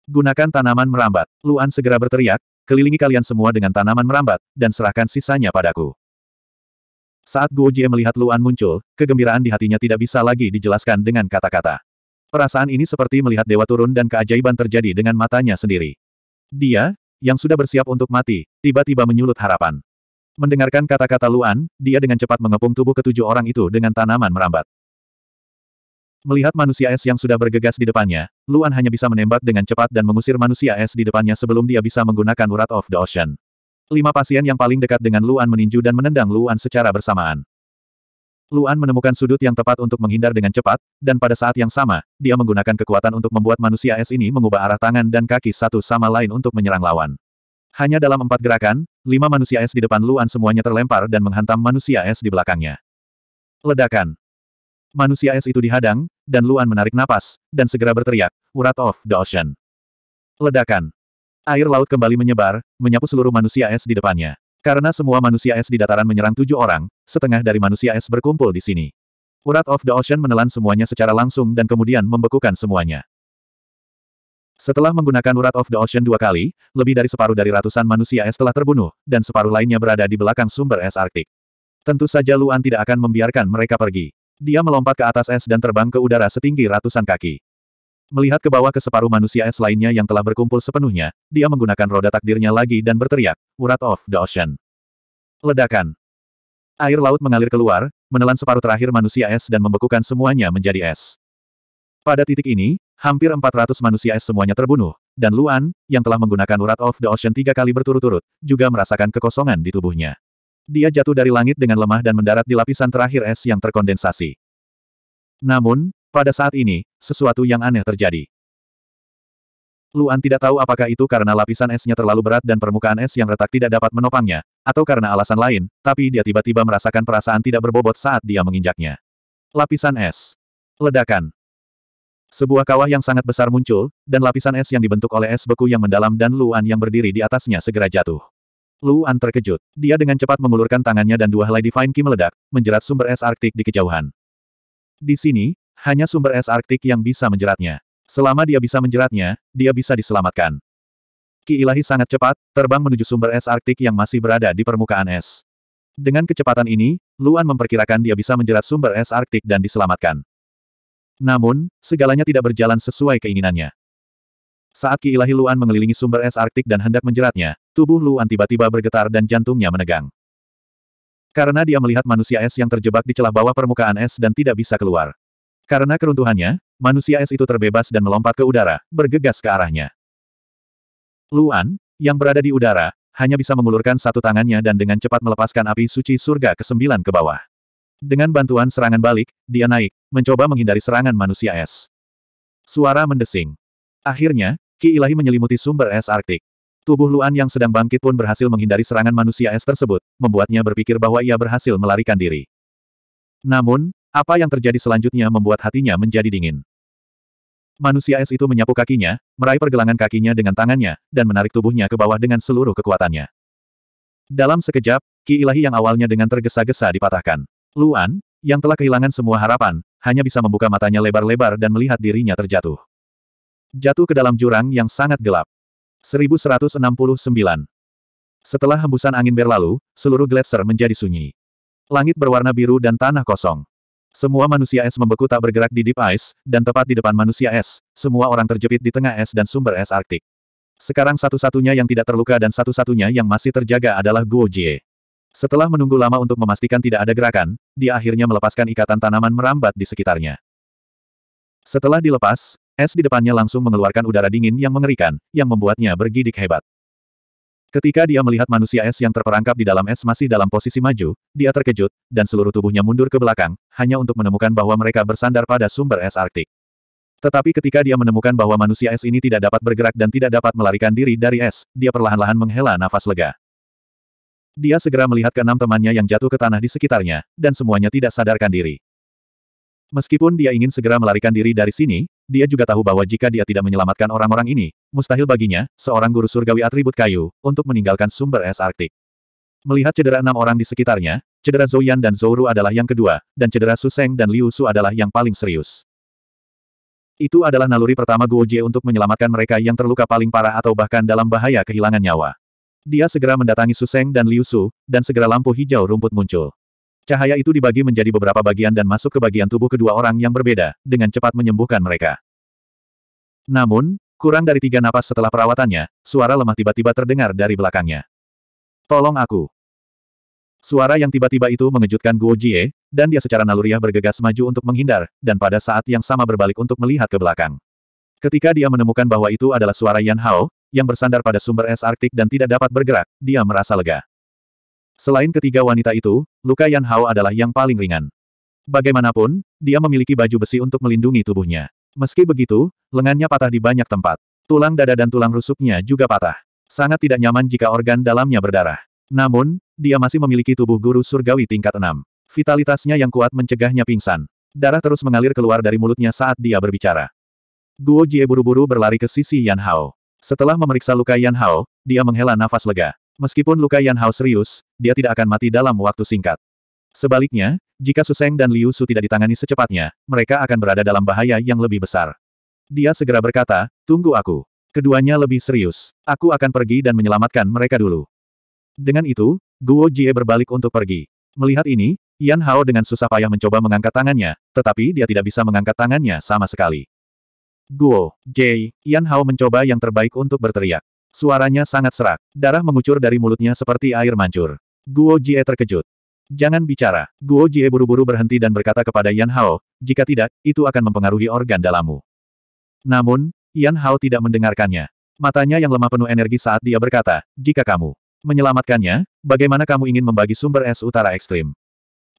Gunakan tanaman merambat. Luan segera berteriak, kelilingi kalian semua dengan tanaman merambat, dan serahkan sisanya padaku. Saat Guo Jie melihat Luan muncul, kegembiraan di hatinya tidak bisa lagi dijelaskan dengan kata-kata. Perasaan ini seperti melihat dewa turun dan keajaiban terjadi dengan matanya sendiri. Dia, yang sudah bersiap untuk mati, tiba-tiba menyulut harapan. Mendengarkan kata-kata Luan, dia dengan cepat mengepung tubuh ketujuh orang itu dengan tanaman merambat. Melihat manusia es yang sudah bergegas di depannya, Luan hanya bisa menembak dengan cepat dan mengusir manusia es di depannya sebelum dia bisa menggunakan urat of the ocean. Lima pasien yang paling dekat dengan Luan meninju dan menendang Luan secara bersamaan. Luan menemukan sudut yang tepat untuk menghindar dengan cepat, dan pada saat yang sama, dia menggunakan kekuatan untuk membuat manusia es ini mengubah arah tangan dan kaki satu sama lain untuk menyerang lawan. Hanya dalam empat gerakan, lima manusia es di depan Luan semuanya terlempar dan menghantam manusia es di belakangnya. Ledakan. Manusia es itu dihadang, dan Luan menarik napas, dan segera berteriak, Urat of the Ocean. Ledakan. Air laut kembali menyebar, menyapu seluruh manusia es di depannya. Karena semua manusia es di dataran menyerang tujuh orang, setengah dari manusia es berkumpul di sini. Urat of the Ocean menelan semuanya secara langsung dan kemudian membekukan semuanya. Setelah menggunakan urat of the Ocean dua kali, lebih dari separuh dari ratusan manusia es telah terbunuh, dan separuh lainnya berada di belakang sumber es Arktik. Tentu saja Luan tidak akan membiarkan mereka pergi. Dia melompat ke atas es dan terbang ke udara setinggi ratusan kaki. Melihat ke bawah ke separuh manusia es lainnya yang telah berkumpul sepenuhnya, dia menggunakan roda takdirnya lagi dan berteriak, Urat of the Ocean. Ledakan. Air laut mengalir keluar, menelan separuh terakhir manusia es dan membekukan semuanya menjadi es. Pada titik ini, hampir 400 manusia es semuanya terbunuh, dan Luan, yang telah menggunakan Urat of the Ocean tiga kali berturut-turut, juga merasakan kekosongan di tubuhnya. Dia jatuh dari langit dengan lemah dan mendarat di lapisan terakhir es yang terkondensasi. Namun, pada saat ini, sesuatu yang aneh terjadi. Luan tidak tahu apakah itu karena lapisan esnya terlalu berat dan permukaan es yang retak tidak dapat menopangnya, atau karena alasan lain, tapi dia tiba-tiba merasakan perasaan tidak berbobot saat dia menginjaknya. Lapisan es. Ledakan. Sebuah kawah yang sangat besar muncul, dan lapisan es yang dibentuk oleh es beku yang mendalam dan Luan yang berdiri di atasnya segera jatuh. Luan terkejut. Dia dengan cepat mengulurkan tangannya dan dua helai Divine Ki meledak, menjerat sumber es Arktik di kejauhan. Di sini, hanya sumber es Arktik yang bisa menjeratnya. Selama dia bisa menjeratnya, dia bisa diselamatkan. Ki Ilahi sangat cepat, terbang menuju sumber es Arktik yang masih berada di permukaan es. Dengan kecepatan ini, Luan memperkirakan dia bisa menjerat sumber es Arktik dan diselamatkan. Namun, segalanya tidak berjalan sesuai keinginannya. Saat Ki Ilahi Luan mengelilingi sumber es Arktik dan hendak menjeratnya, tubuh Luan tiba-tiba bergetar dan jantungnya menegang. Karena dia melihat manusia es yang terjebak di celah bawah permukaan es dan tidak bisa keluar. Karena keruntuhannya, manusia es itu terbebas dan melompat ke udara, bergegas ke arahnya. Luan, yang berada di udara, hanya bisa mengulurkan satu tangannya dan dengan cepat melepaskan api suci surga ke sembilan ke bawah. Dengan bantuan serangan balik, dia naik, mencoba menghindari serangan manusia es. Suara mendesing. Akhirnya, Ki ilahi menyelimuti sumber es Arktik. Tubuh Luan yang sedang bangkit pun berhasil menghindari serangan manusia es tersebut, membuatnya berpikir bahwa ia berhasil melarikan diri. Namun, apa yang terjadi selanjutnya membuat hatinya menjadi dingin. Manusia es itu menyapu kakinya, meraih pergelangan kakinya dengan tangannya, dan menarik tubuhnya ke bawah dengan seluruh kekuatannya. Dalam sekejap, ki ilahi yang awalnya dengan tergesa-gesa dipatahkan. Luan, yang telah kehilangan semua harapan, hanya bisa membuka matanya lebar-lebar dan melihat dirinya terjatuh. Jatuh ke dalam jurang yang sangat gelap. 1169 setelah hembusan angin berlalu, seluruh gletser menjadi sunyi. Langit berwarna biru dan tanah kosong. Semua manusia es membeku tak bergerak di Deep Ice, dan tepat di depan manusia es, semua orang terjepit di tengah es dan sumber es Arktik. Sekarang satu-satunya yang tidak terluka dan satu-satunya yang masih terjaga adalah Guo Jie. Setelah menunggu lama untuk memastikan tidak ada gerakan, dia akhirnya melepaskan ikatan tanaman merambat di sekitarnya. Setelah dilepas, es di depannya langsung mengeluarkan udara dingin yang mengerikan, yang membuatnya bergidik hebat. Ketika dia melihat manusia es yang terperangkap di dalam es masih dalam posisi maju, dia terkejut, dan seluruh tubuhnya mundur ke belakang, hanya untuk menemukan bahwa mereka bersandar pada sumber es Arktik. Tetapi ketika dia menemukan bahwa manusia es ini tidak dapat bergerak dan tidak dapat melarikan diri dari es, dia perlahan-lahan menghela nafas lega. Dia segera melihat keenam temannya yang jatuh ke tanah di sekitarnya, dan semuanya tidak sadarkan diri. Meskipun dia ingin segera melarikan diri dari sini, dia juga tahu bahwa jika dia tidak menyelamatkan orang-orang ini, mustahil baginya, seorang guru surgawi atribut kayu, untuk meninggalkan sumber es Arktik. Melihat cedera enam orang di sekitarnya, cedera Zouyan dan Zouru adalah yang kedua, dan cedera Suseng dan Liu Su adalah yang paling serius. Itu adalah naluri pertama Guo Jie untuk menyelamatkan mereka yang terluka paling parah atau bahkan dalam bahaya kehilangan nyawa. Dia segera mendatangi Suseng dan Liu Su, dan segera lampu hijau rumput muncul. Cahaya itu dibagi menjadi beberapa bagian dan masuk ke bagian tubuh kedua orang yang berbeda, dengan cepat menyembuhkan mereka. Namun, kurang dari tiga napas setelah perawatannya, suara lemah tiba-tiba terdengar dari belakangnya. Tolong aku. Suara yang tiba-tiba itu mengejutkan Guo Jie, dan dia secara naluriah bergegas maju untuk menghindar, dan pada saat yang sama berbalik untuk melihat ke belakang. Ketika dia menemukan bahwa itu adalah suara Yan Hao, yang bersandar pada sumber es Arktik dan tidak dapat bergerak, dia merasa lega. Selain ketiga wanita itu, luka Yan Hao adalah yang paling ringan. Bagaimanapun, dia memiliki baju besi untuk melindungi tubuhnya. Meski begitu, lengannya patah di banyak tempat. Tulang dada dan tulang rusuknya juga patah. Sangat tidak nyaman jika organ dalamnya berdarah. Namun, dia masih memiliki tubuh guru surgawi tingkat 6. Vitalitasnya yang kuat mencegahnya pingsan. Darah terus mengalir keluar dari mulutnya saat dia berbicara. Guo Jie buru-buru berlari ke sisi Yan Hao. Setelah memeriksa luka Yan Hao, dia menghela nafas lega. Meskipun luka Yan Hao serius, dia tidak akan mati dalam waktu singkat. Sebaliknya, jika Suseng dan Liu Su tidak ditangani secepatnya, mereka akan berada dalam bahaya yang lebih besar. Dia segera berkata, tunggu aku. Keduanya lebih serius. Aku akan pergi dan menyelamatkan mereka dulu. Dengan itu, Guo Jie berbalik untuk pergi. Melihat ini, Yan Hao dengan susah payah mencoba mengangkat tangannya, tetapi dia tidak bisa mengangkat tangannya sama sekali. Guo, Jie, Yan Hao mencoba yang terbaik untuk berteriak. Suaranya sangat serak. Darah mengucur dari mulutnya seperti air mancur. Guo Jie terkejut. Jangan bicara. Guo Jie buru-buru berhenti dan berkata kepada Yan Hao, jika tidak, itu akan mempengaruhi organ dalammu. Namun, Yan Hao tidak mendengarkannya. Matanya yang lemah penuh energi saat dia berkata, jika kamu menyelamatkannya, bagaimana kamu ingin membagi sumber es utara ekstrim?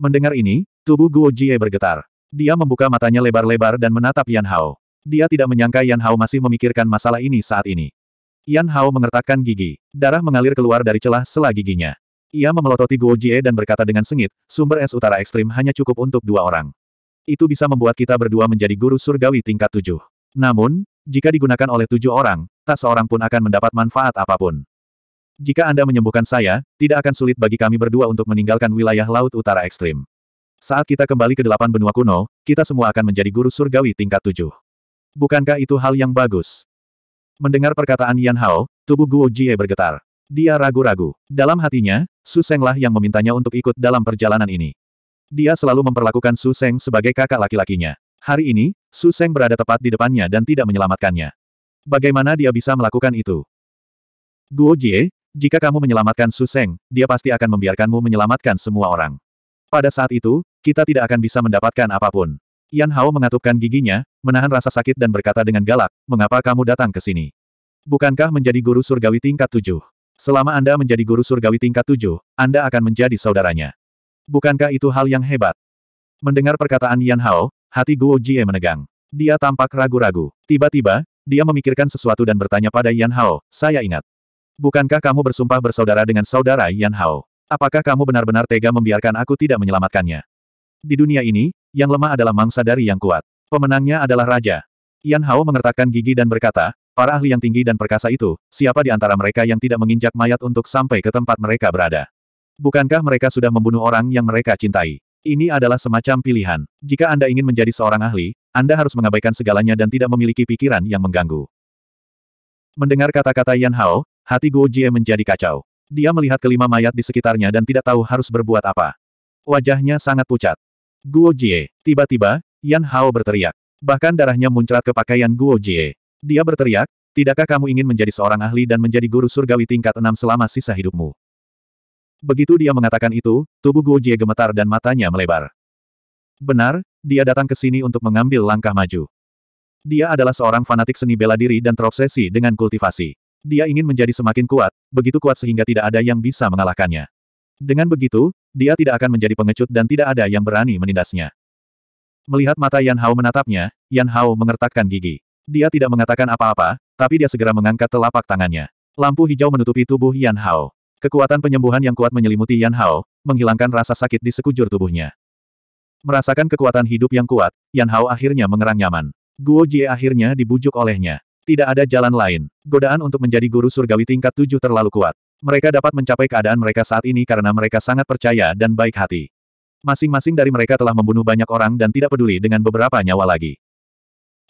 Mendengar ini, tubuh Guo Jie bergetar. Dia membuka matanya lebar-lebar dan menatap Yan Hao. Dia tidak menyangka Yan Hao masih memikirkan masalah ini saat ini. Yan Hao mengertakkan gigi. Darah mengalir keluar dari celah sela giginya. Ia memelototi Guo Jie dan berkata dengan sengit, sumber es utara ekstrim hanya cukup untuk dua orang. Itu bisa membuat kita berdua menjadi guru surgawi tingkat tujuh. Namun, jika digunakan oleh tujuh orang, tak seorang pun akan mendapat manfaat apapun. Jika Anda menyembuhkan saya, tidak akan sulit bagi kami berdua untuk meninggalkan wilayah Laut Utara Ekstrim. Saat kita kembali ke delapan benua kuno, kita semua akan menjadi guru surgawi tingkat tujuh. Bukankah itu hal yang bagus? Mendengar perkataan Yan Hao, tubuh Guo Jie bergetar. Dia ragu-ragu. Dalam hatinya, Su Seng yang memintanya untuk ikut dalam perjalanan ini. Dia selalu memperlakukan Su Seng sebagai kakak laki-lakinya. Hari ini, Su Seng berada tepat di depannya dan tidak menyelamatkannya. Bagaimana dia bisa melakukan itu? Guo Jie, jika kamu menyelamatkan Su Seng, dia pasti akan membiarkanmu menyelamatkan semua orang. Pada saat itu, kita tidak akan bisa mendapatkan apapun. Yan Hao mengatupkan giginya, menahan rasa sakit dan berkata dengan galak, mengapa kamu datang ke sini? Bukankah menjadi guru surgawi tingkat tujuh? Selama Anda menjadi guru surgawi tingkat tujuh, Anda akan menjadi saudaranya. Bukankah itu hal yang hebat? Mendengar perkataan Yan Hao, hati Guo Jie menegang. Dia tampak ragu-ragu. Tiba-tiba, dia memikirkan sesuatu dan bertanya pada Yan Hao, saya ingat. Bukankah kamu bersumpah bersaudara dengan saudara Yan Hao? Apakah kamu benar-benar tega membiarkan aku tidak menyelamatkannya? Di dunia ini, yang lemah adalah mangsa dari yang kuat. Pemenangnya adalah raja. Yan Hao mengertakkan gigi dan berkata, para ahli yang tinggi dan perkasa itu, siapa di antara mereka yang tidak menginjak mayat untuk sampai ke tempat mereka berada? Bukankah mereka sudah membunuh orang yang mereka cintai? Ini adalah semacam pilihan. Jika Anda ingin menjadi seorang ahli, Anda harus mengabaikan segalanya dan tidak memiliki pikiran yang mengganggu. Mendengar kata-kata Yan Hao, hati Guo Jie menjadi kacau. Dia melihat kelima mayat di sekitarnya dan tidak tahu harus berbuat apa. Wajahnya sangat pucat. Guo Jie. Tiba-tiba, Yan Hao berteriak. Bahkan darahnya muncrat ke pakaian Guo Jie. Dia berteriak, tidakkah kamu ingin menjadi seorang ahli dan menjadi guru surgawi tingkat enam selama sisa hidupmu? Begitu dia mengatakan itu, tubuh Guo Jie gemetar dan matanya melebar. Benar, dia datang ke sini untuk mengambil langkah maju. Dia adalah seorang fanatik seni bela diri dan terobsesi dengan kultivasi. Dia ingin menjadi semakin kuat, begitu kuat sehingga tidak ada yang bisa mengalahkannya. Dengan begitu, dia tidak akan menjadi pengecut dan tidak ada yang berani menindasnya. Melihat mata Yan Hao menatapnya, Yan Hao mengertakkan gigi. Dia tidak mengatakan apa-apa, tapi dia segera mengangkat telapak tangannya. Lampu hijau menutupi tubuh Yan Hao. Kekuatan penyembuhan yang kuat menyelimuti Yan Hao, menghilangkan rasa sakit di sekujur tubuhnya. Merasakan kekuatan hidup yang kuat, Yan Hao akhirnya mengerang nyaman. Guo Jie akhirnya dibujuk olehnya. Tidak ada jalan lain. Godaan untuk menjadi guru surgawi tingkat tujuh terlalu kuat. Mereka dapat mencapai keadaan mereka saat ini karena mereka sangat percaya dan baik hati. Masing-masing dari mereka telah membunuh banyak orang dan tidak peduli dengan beberapa nyawa lagi.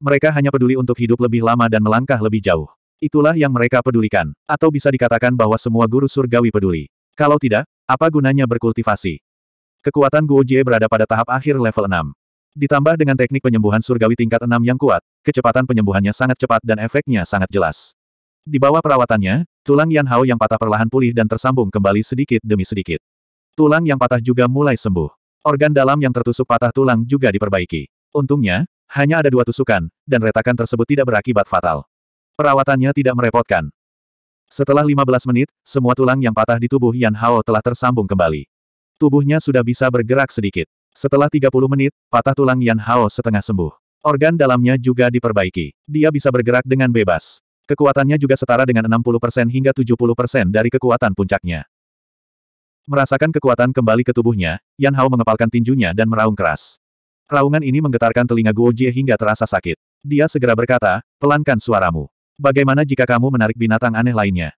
Mereka hanya peduli untuk hidup lebih lama dan melangkah lebih jauh. Itulah yang mereka pedulikan, atau bisa dikatakan bahwa semua guru surgawi peduli. Kalau tidak, apa gunanya berkultivasi? Kekuatan Guo Jie berada pada tahap akhir level 6. Ditambah dengan teknik penyembuhan surgawi tingkat 6 yang kuat, kecepatan penyembuhannya sangat cepat dan efeknya sangat jelas. Di bawah perawatannya, Tulang Yan Hao yang patah perlahan pulih dan tersambung kembali sedikit demi sedikit. Tulang yang patah juga mulai sembuh. Organ dalam yang tertusuk patah tulang juga diperbaiki. Untungnya, hanya ada dua tusukan, dan retakan tersebut tidak berakibat fatal. Perawatannya tidak merepotkan. Setelah 15 menit, semua tulang yang patah di tubuh Yan Hao telah tersambung kembali. Tubuhnya sudah bisa bergerak sedikit. Setelah 30 menit, patah tulang Yan Hao setengah sembuh. Organ dalamnya juga diperbaiki. Dia bisa bergerak dengan bebas. Kekuatannya juga setara dengan 60% hingga 70% dari kekuatan puncaknya. Merasakan kekuatan kembali ke tubuhnya, Yan Hao mengepalkan tinjunya dan meraung keras. Raungan ini menggetarkan telinga Guo Jie hingga terasa sakit. Dia segera berkata, pelankan suaramu. Bagaimana jika kamu menarik binatang aneh lainnya?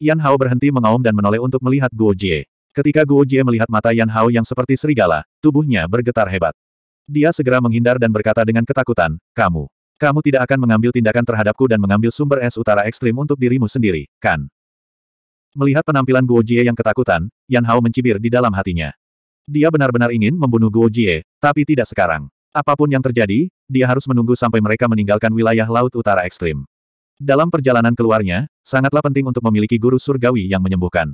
Yan Hao berhenti mengaum dan menoleh untuk melihat Guo Jie. Ketika Guo Jie melihat mata Yan Hao yang seperti serigala, tubuhnya bergetar hebat. Dia segera menghindar dan berkata dengan ketakutan, kamu. Kamu tidak akan mengambil tindakan terhadapku dan mengambil sumber es utara ekstrim untuk dirimu sendiri, kan? Melihat penampilan Guo Jie yang ketakutan, Yan Hao mencibir di dalam hatinya. Dia benar-benar ingin membunuh Guo Jie, tapi tidak sekarang. Apapun yang terjadi, dia harus menunggu sampai mereka meninggalkan wilayah Laut Utara Ekstrim. Dalam perjalanan keluarnya, sangatlah penting untuk memiliki guru surgawi yang menyembuhkan.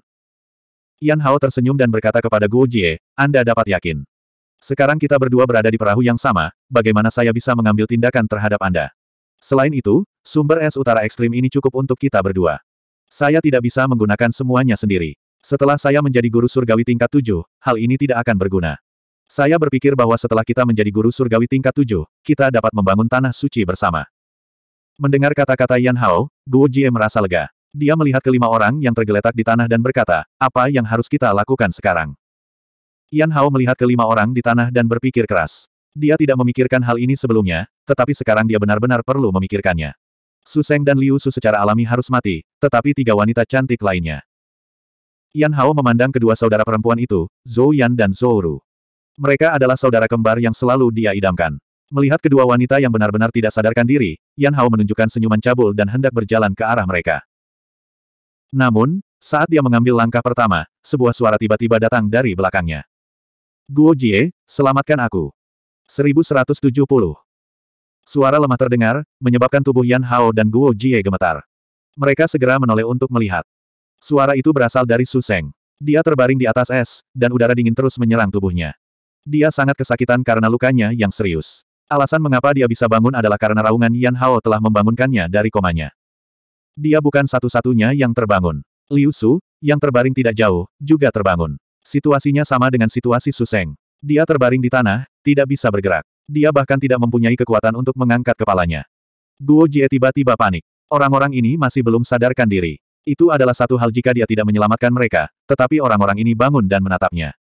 Yan Hao tersenyum dan berkata kepada Guo Jie, Anda dapat yakin. Sekarang kita berdua berada di perahu yang sama, bagaimana saya bisa mengambil tindakan terhadap Anda? Selain itu, sumber es utara ekstrim ini cukup untuk kita berdua. Saya tidak bisa menggunakan semuanya sendiri. Setelah saya menjadi guru surgawi tingkat tujuh, hal ini tidak akan berguna. Saya berpikir bahwa setelah kita menjadi guru surgawi tingkat tujuh, kita dapat membangun tanah suci bersama. Mendengar kata-kata Yan Hao, Guo Jie merasa lega. Dia melihat kelima orang yang tergeletak di tanah dan berkata, apa yang harus kita lakukan sekarang? Yan Hao melihat kelima orang di tanah dan berpikir keras. Dia tidak memikirkan hal ini sebelumnya, tetapi sekarang dia benar-benar perlu memikirkannya. Su Seng dan Liu Su secara alami harus mati, tetapi tiga wanita cantik lainnya. Yan Hao memandang kedua saudara perempuan itu, Zhou Yan dan Zhou Ru. Mereka adalah saudara kembar yang selalu dia idamkan. Melihat kedua wanita yang benar-benar tidak sadarkan diri, Yan Hao menunjukkan senyuman cabul dan hendak berjalan ke arah mereka. Namun, saat dia mengambil langkah pertama, sebuah suara tiba-tiba datang dari belakangnya. Guo Jie, selamatkan aku. 1170. Suara lemah terdengar, menyebabkan tubuh Yan Hao dan Guo Jie gemetar. Mereka segera menoleh untuk melihat. Suara itu berasal dari Su Seng. Dia terbaring di atas es, dan udara dingin terus menyerang tubuhnya. Dia sangat kesakitan karena lukanya yang serius. Alasan mengapa dia bisa bangun adalah karena raungan Yan Hao telah membangunkannya dari komanya. Dia bukan satu-satunya yang terbangun. Liu Su, yang terbaring tidak jauh, juga terbangun. Situasinya sama dengan situasi Suseng. Dia terbaring di tanah, tidak bisa bergerak. Dia bahkan tidak mempunyai kekuatan untuk mengangkat kepalanya. Guo Jie tiba-tiba panik. Orang-orang ini masih belum sadarkan diri. Itu adalah satu hal jika dia tidak menyelamatkan mereka, tetapi orang-orang ini bangun dan menatapnya.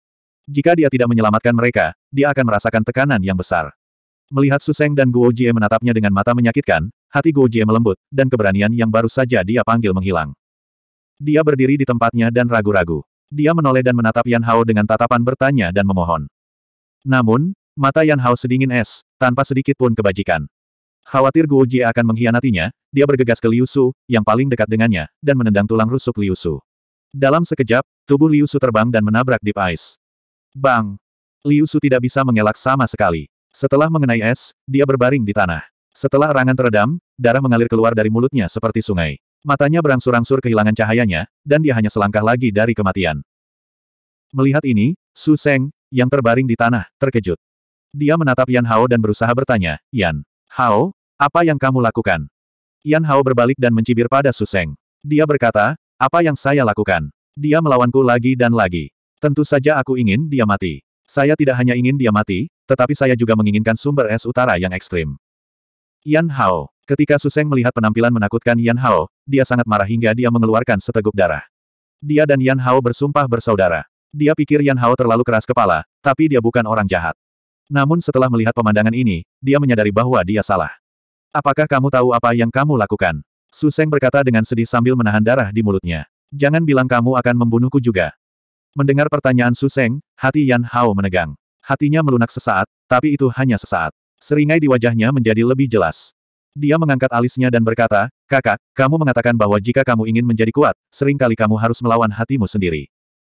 Jika dia tidak menyelamatkan mereka, dia akan merasakan tekanan yang besar. Melihat Suseng dan Guo Jie menatapnya dengan mata menyakitkan, hati Guo Jie melembut, dan keberanian yang baru saja dia panggil menghilang. Dia berdiri di tempatnya dan ragu-ragu. Dia menoleh dan menatap Yan Hao dengan tatapan bertanya dan memohon. Namun, mata Yan Hao sedingin es, tanpa sedikit pun kebajikan. Khawatir Guo Jie akan mengkhianatinya, dia bergegas ke Liu Su, yang paling dekat dengannya, dan menendang tulang rusuk Liu Su. Dalam sekejap, tubuh Liu Su terbang dan menabrak Deep Ice. Bang! Liu Su tidak bisa mengelak sama sekali. Setelah mengenai es, dia berbaring di tanah. Setelah rangan teredam, darah mengalir keluar dari mulutnya seperti sungai. Matanya berangsur-angsur kehilangan cahayanya, dan dia hanya selangkah lagi dari kematian. Melihat ini, Su Seng, yang terbaring di tanah, terkejut. Dia menatap Yan Hao dan berusaha bertanya, Yan Hao, apa yang kamu lakukan? Yan Hao berbalik dan mencibir pada Su Seng. Dia berkata, apa yang saya lakukan? Dia melawanku lagi dan lagi. Tentu saja aku ingin dia mati. Saya tidak hanya ingin dia mati, tetapi saya juga menginginkan sumber es utara yang ekstrim. Yan Hao, Ketika Suseng melihat penampilan menakutkan Yan Hao, dia sangat marah hingga dia mengeluarkan seteguk darah. Dia dan Yan Hao bersumpah bersaudara. Dia pikir Yan Hao terlalu keras kepala, tapi dia bukan orang jahat. Namun setelah melihat pemandangan ini, dia menyadari bahwa dia salah. Apakah kamu tahu apa yang kamu lakukan? Suseng berkata dengan sedih sambil menahan darah di mulutnya. Jangan bilang kamu akan membunuhku juga. Mendengar pertanyaan Suseng, hati Yan Hao menegang. Hatinya melunak sesaat, tapi itu hanya sesaat. Seringai di wajahnya menjadi lebih jelas. Dia mengangkat alisnya dan berkata, Kakak, kamu mengatakan bahwa jika kamu ingin menjadi kuat, seringkali kamu harus melawan hatimu sendiri.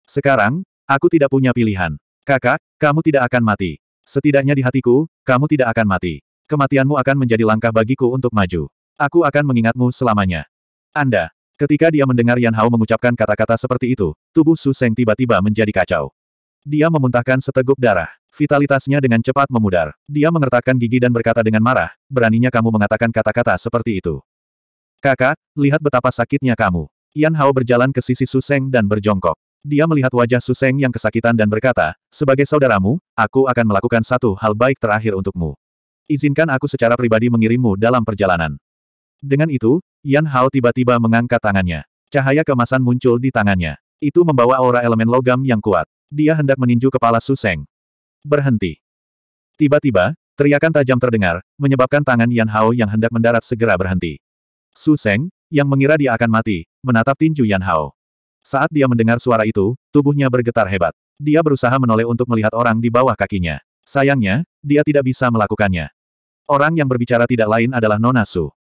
Sekarang, aku tidak punya pilihan. Kakak, kamu tidak akan mati. Setidaknya di hatiku, kamu tidak akan mati. Kematianmu akan menjadi langkah bagiku untuk maju. Aku akan mengingatmu selamanya. Anda. Ketika dia mendengar Yan Hao mengucapkan kata-kata seperti itu, tubuh Su Seng tiba-tiba menjadi kacau. Dia memuntahkan seteguk darah. Vitalitasnya dengan cepat memudar. Dia mengertakkan gigi dan berkata dengan marah, beraninya kamu mengatakan kata-kata seperti itu. Kakak, lihat betapa sakitnya kamu. Yan Hao berjalan ke sisi Su Suseng dan berjongkok. Dia melihat wajah Su Suseng yang kesakitan dan berkata, sebagai saudaramu, aku akan melakukan satu hal baik terakhir untukmu. Izinkan aku secara pribadi mengirimmu dalam perjalanan. Dengan itu, Yan Hao tiba-tiba mengangkat tangannya. Cahaya kemasan muncul di tangannya. Itu membawa aura elemen logam yang kuat dia hendak meninju kepala Suseng. Berhenti. Tiba-tiba, teriakan tajam terdengar, menyebabkan tangan Yan Hao yang hendak mendarat segera berhenti. Suseng, yang mengira dia akan mati, menatap tinju Yan Hao. Saat dia mendengar suara itu, tubuhnya bergetar hebat. Dia berusaha menoleh untuk melihat orang di bawah kakinya. Sayangnya, dia tidak bisa melakukannya. Orang yang berbicara tidak lain adalah Nona Su.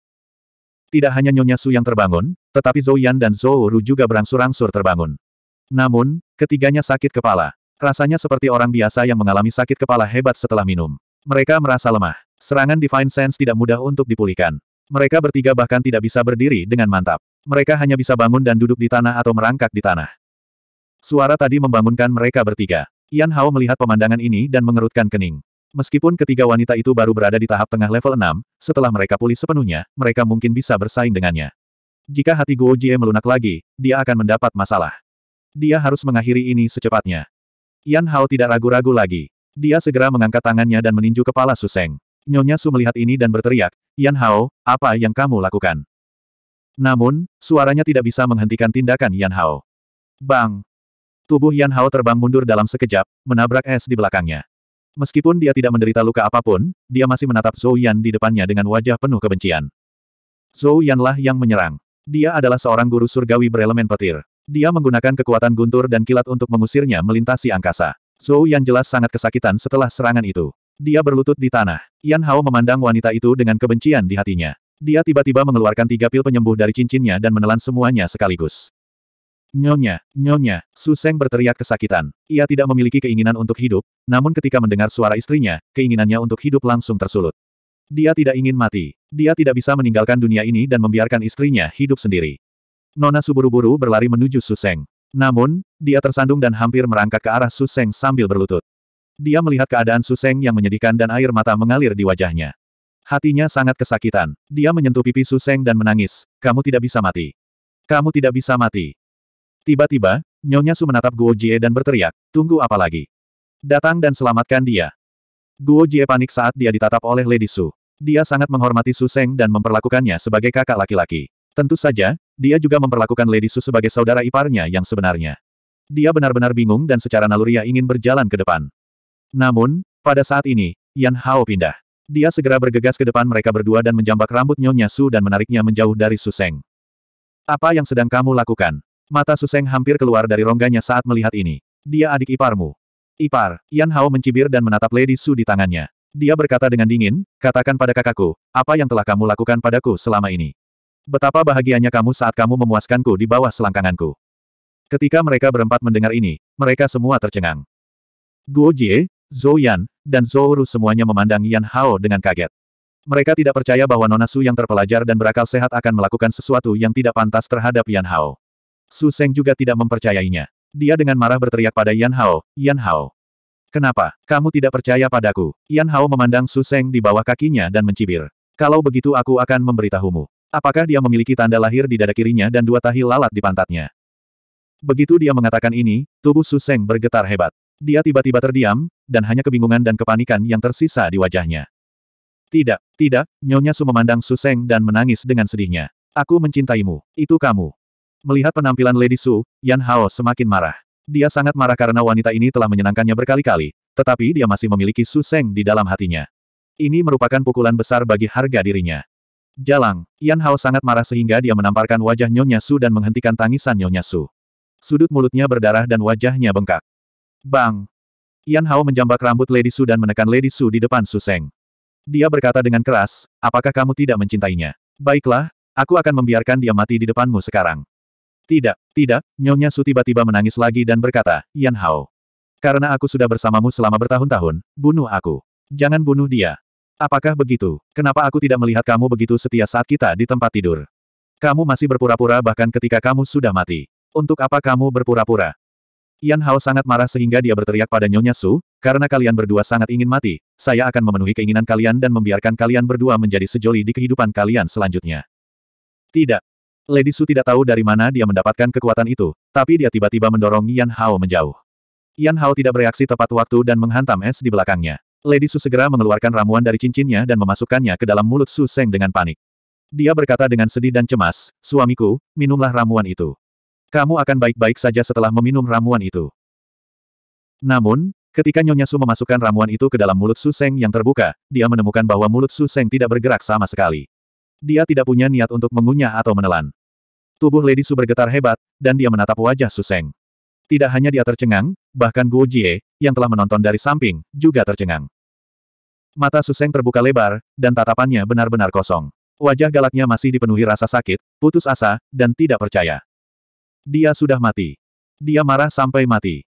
Tidak hanya Nyonya Su yang terbangun, tetapi Zhou Yan dan Zhou Ru juga berangsur-angsur terbangun. Namun, ketiganya sakit kepala. Rasanya seperti orang biasa yang mengalami sakit kepala hebat setelah minum. Mereka merasa lemah. Serangan Divine Sense tidak mudah untuk dipulihkan. Mereka bertiga bahkan tidak bisa berdiri dengan mantap. Mereka hanya bisa bangun dan duduk di tanah atau merangkak di tanah. Suara tadi membangunkan mereka bertiga. Yan Hao melihat pemandangan ini dan mengerutkan kening. Meskipun ketiga wanita itu baru berada di tahap tengah level 6, setelah mereka pulih sepenuhnya, mereka mungkin bisa bersaing dengannya. Jika hati Guo Jie melunak lagi, dia akan mendapat masalah. Dia harus mengakhiri ini secepatnya. Yan Hao tidak ragu-ragu lagi. Dia segera mengangkat tangannya dan meninju kepala Suseng. Nyonya Su melihat ini dan berteriak, Yan Hao, apa yang kamu lakukan? Namun, suaranya tidak bisa menghentikan tindakan Yan Hao. Bang! Tubuh Yan Hao terbang mundur dalam sekejap, menabrak es di belakangnya. Meskipun dia tidak menderita luka apapun, dia masih menatap Zhou Yan di depannya dengan wajah penuh kebencian. Zhou Yanlah yang menyerang. Dia adalah seorang guru surgawi berelemen petir. Dia menggunakan kekuatan guntur dan kilat untuk mengusirnya melintasi angkasa. Zhou yang jelas sangat kesakitan setelah serangan itu. Dia berlutut di tanah. Yan Hao memandang wanita itu dengan kebencian di hatinya. Dia tiba-tiba mengeluarkan tiga pil penyembuh dari cincinnya dan menelan semuanya sekaligus. Nyonya, nyonya, Su Suseng berteriak kesakitan. Ia tidak memiliki keinginan untuk hidup, namun ketika mendengar suara istrinya, keinginannya untuk hidup langsung tersulut. Dia tidak ingin mati. Dia tidak bisa meninggalkan dunia ini dan membiarkan istrinya hidup sendiri. Nona suburu-buru berlari menuju Suseng. Namun, dia tersandung dan hampir merangkak ke arah Suseng sambil berlutut. Dia melihat keadaan Suseng yang menyedihkan dan air mata mengalir di wajahnya. Hatinya sangat kesakitan. Dia menyentuh pipi Suseng dan menangis. Kamu tidak bisa mati. Kamu tidak bisa mati. Tiba-tiba, Nyonya Su menatap Guo Jie dan berteriak, tunggu apa lagi? Datang dan selamatkan dia. Guo Jie panik saat dia ditatap oleh Lady Su. Dia sangat menghormati Suseng dan memperlakukannya sebagai kakak laki-laki. Tentu saja, dia juga memperlakukan Lady Su sebagai saudara iparnya yang sebenarnya. Dia benar-benar bingung dan secara naluriah ingin berjalan ke depan. Namun, pada saat ini, Yan Hao pindah. Dia segera bergegas ke depan mereka berdua dan menjambak rambut Nyonya Su dan menariknya menjauh dari Suseng. Apa yang sedang kamu lakukan? Mata Suseng hampir keluar dari rongganya saat melihat ini. Dia adik iparmu. Ipar, Yan Hao mencibir dan menatap Lady Su di tangannya. Dia berkata dengan dingin, katakan pada kakakku, apa yang telah kamu lakukan padaku selama ini. Betapa bahagianya kamu saat kamu memuaskanku di bawah selangkanganku. Ketika mereka berempat mendengar ini, mereka semua tercengang. Guo Jie, Zhou Yan, dan Zhou Ru semuanya memandang Yan Hao dengan kaget. Mereka tidak percaya bahwa Nona Su yang terpelajar dan berakal sehat akan melakukan sesuatu yang tidak pantas terhadap Yan Hao. Su Seng juga tidak mempercayainya. Dia dengan marah berteriak pada Yan Hao, Yan Hao. Kenapa, kamu tidak percaya padaku? Yan Hao memandang Su Seng di bawah kakinya dan mencibir. Kalau begitu aku akan memberitahumu. Apakah dia memiliki tanda lahir di dada kirinya dan dua tahi lalat di pantatnya? Begitu dia mengatakan ini, tubuh Su Suseng bergetar hebat. Dia tiba-tiba terdiam, dan hanya kebingungan dan kepanikan yang tersisa di wajahnya. Tidak, tidak, Nyonya Su memandang Su Suseng dan menangis dengan sedihnya. Aku mencintaimu, itu kamu. Melihat penampilan Lady Su, Yan Hao semakin marah. Dia sangat marah karena wanita ini telah menyenangkannya berkali-kali, tetapi dia masih memiliki Su Suseng di dalam hatinya. Ini merupakan pukulan besar bagi harga dirinya. Jalang, Yan Hao sangat marah sehingga dia menamparkan wajah Nyonya Su dan menghentikan tangisan Nyonya Su. Sudut mulutnya berdarah dan wajahnya bengkak. Bang! Yan Hao menjambak rambut Lady Su dan menekan Lady Su di depan Su Seng. Dia berkata dengan keras, apakah kamu tidak mencintainya? Baiklah, aku akan membiarkan dia mati di depanmu sekarang. Tidak, tidak, Nyonya Su tiba-tiba menangis lagi dan berkata, Yan Hao. Karena aku sudah bersamamu selama bertahun-tahun, bunuh aku. Jangan bunuh dia. Apakah begitu? Kenapa aku tidak melihat kamu begitu setia saat kita di tempat tidur? Kamu masih berpura-pura bahkan ketika kamu sudah mati. Untuk apa kamu berpura-pura? Yan Hao sangat marah sehingga dia berteriak pada Nyonya Su, karena kalian berdua sangat ingin mati, saya akan memenuhi keinginan kalian dan membiarkan kalian berdua menjadi sejoli di kehidupan kalian selanjutnya. Tidak. Lady Su tidak tahu dari mana dia mendapatkan kekuatan itu, tapi dia tiba-tiba mendorong Yan Hao menjauh. Yan Hao tidak bereaksi tepat waktu dan menghantam es di belakangnya. Lady Su segera mengeluarkan ramuan dari cincinnya dan memasukkannya ke dalam mulut Su Seng dengan panik. Dia berkata dengan sedih dan cemas, suamiku, minumlah ramuan itu. Kamu akan baik-baik saja setelah meminum ramuan itu. Namun, ketika Nyonya Su memasukkan ramuan itu ke dalam mulut Su Seng yang terbuka, dia menemukan bahwa mulut Su Seng tidak bergerak sama sekali. Dia tidak punya niat untuk mengunyah atau menelan. Tubuh Lady Su bergetar hebat, dan dia menatap wajah Su Seng. Tidak hanya dia tercengang, bahkan Guo Jie, yang telah menonton dari samping, juga tercengang. Mata Suseng terbuka lebar, dan tatapannya benar-benar kosong. Wajah galaknya masih dipenuhi rasa sakit, putus asa, dan tidak percaya. Dia sudah mati. Dia marah sampai mati.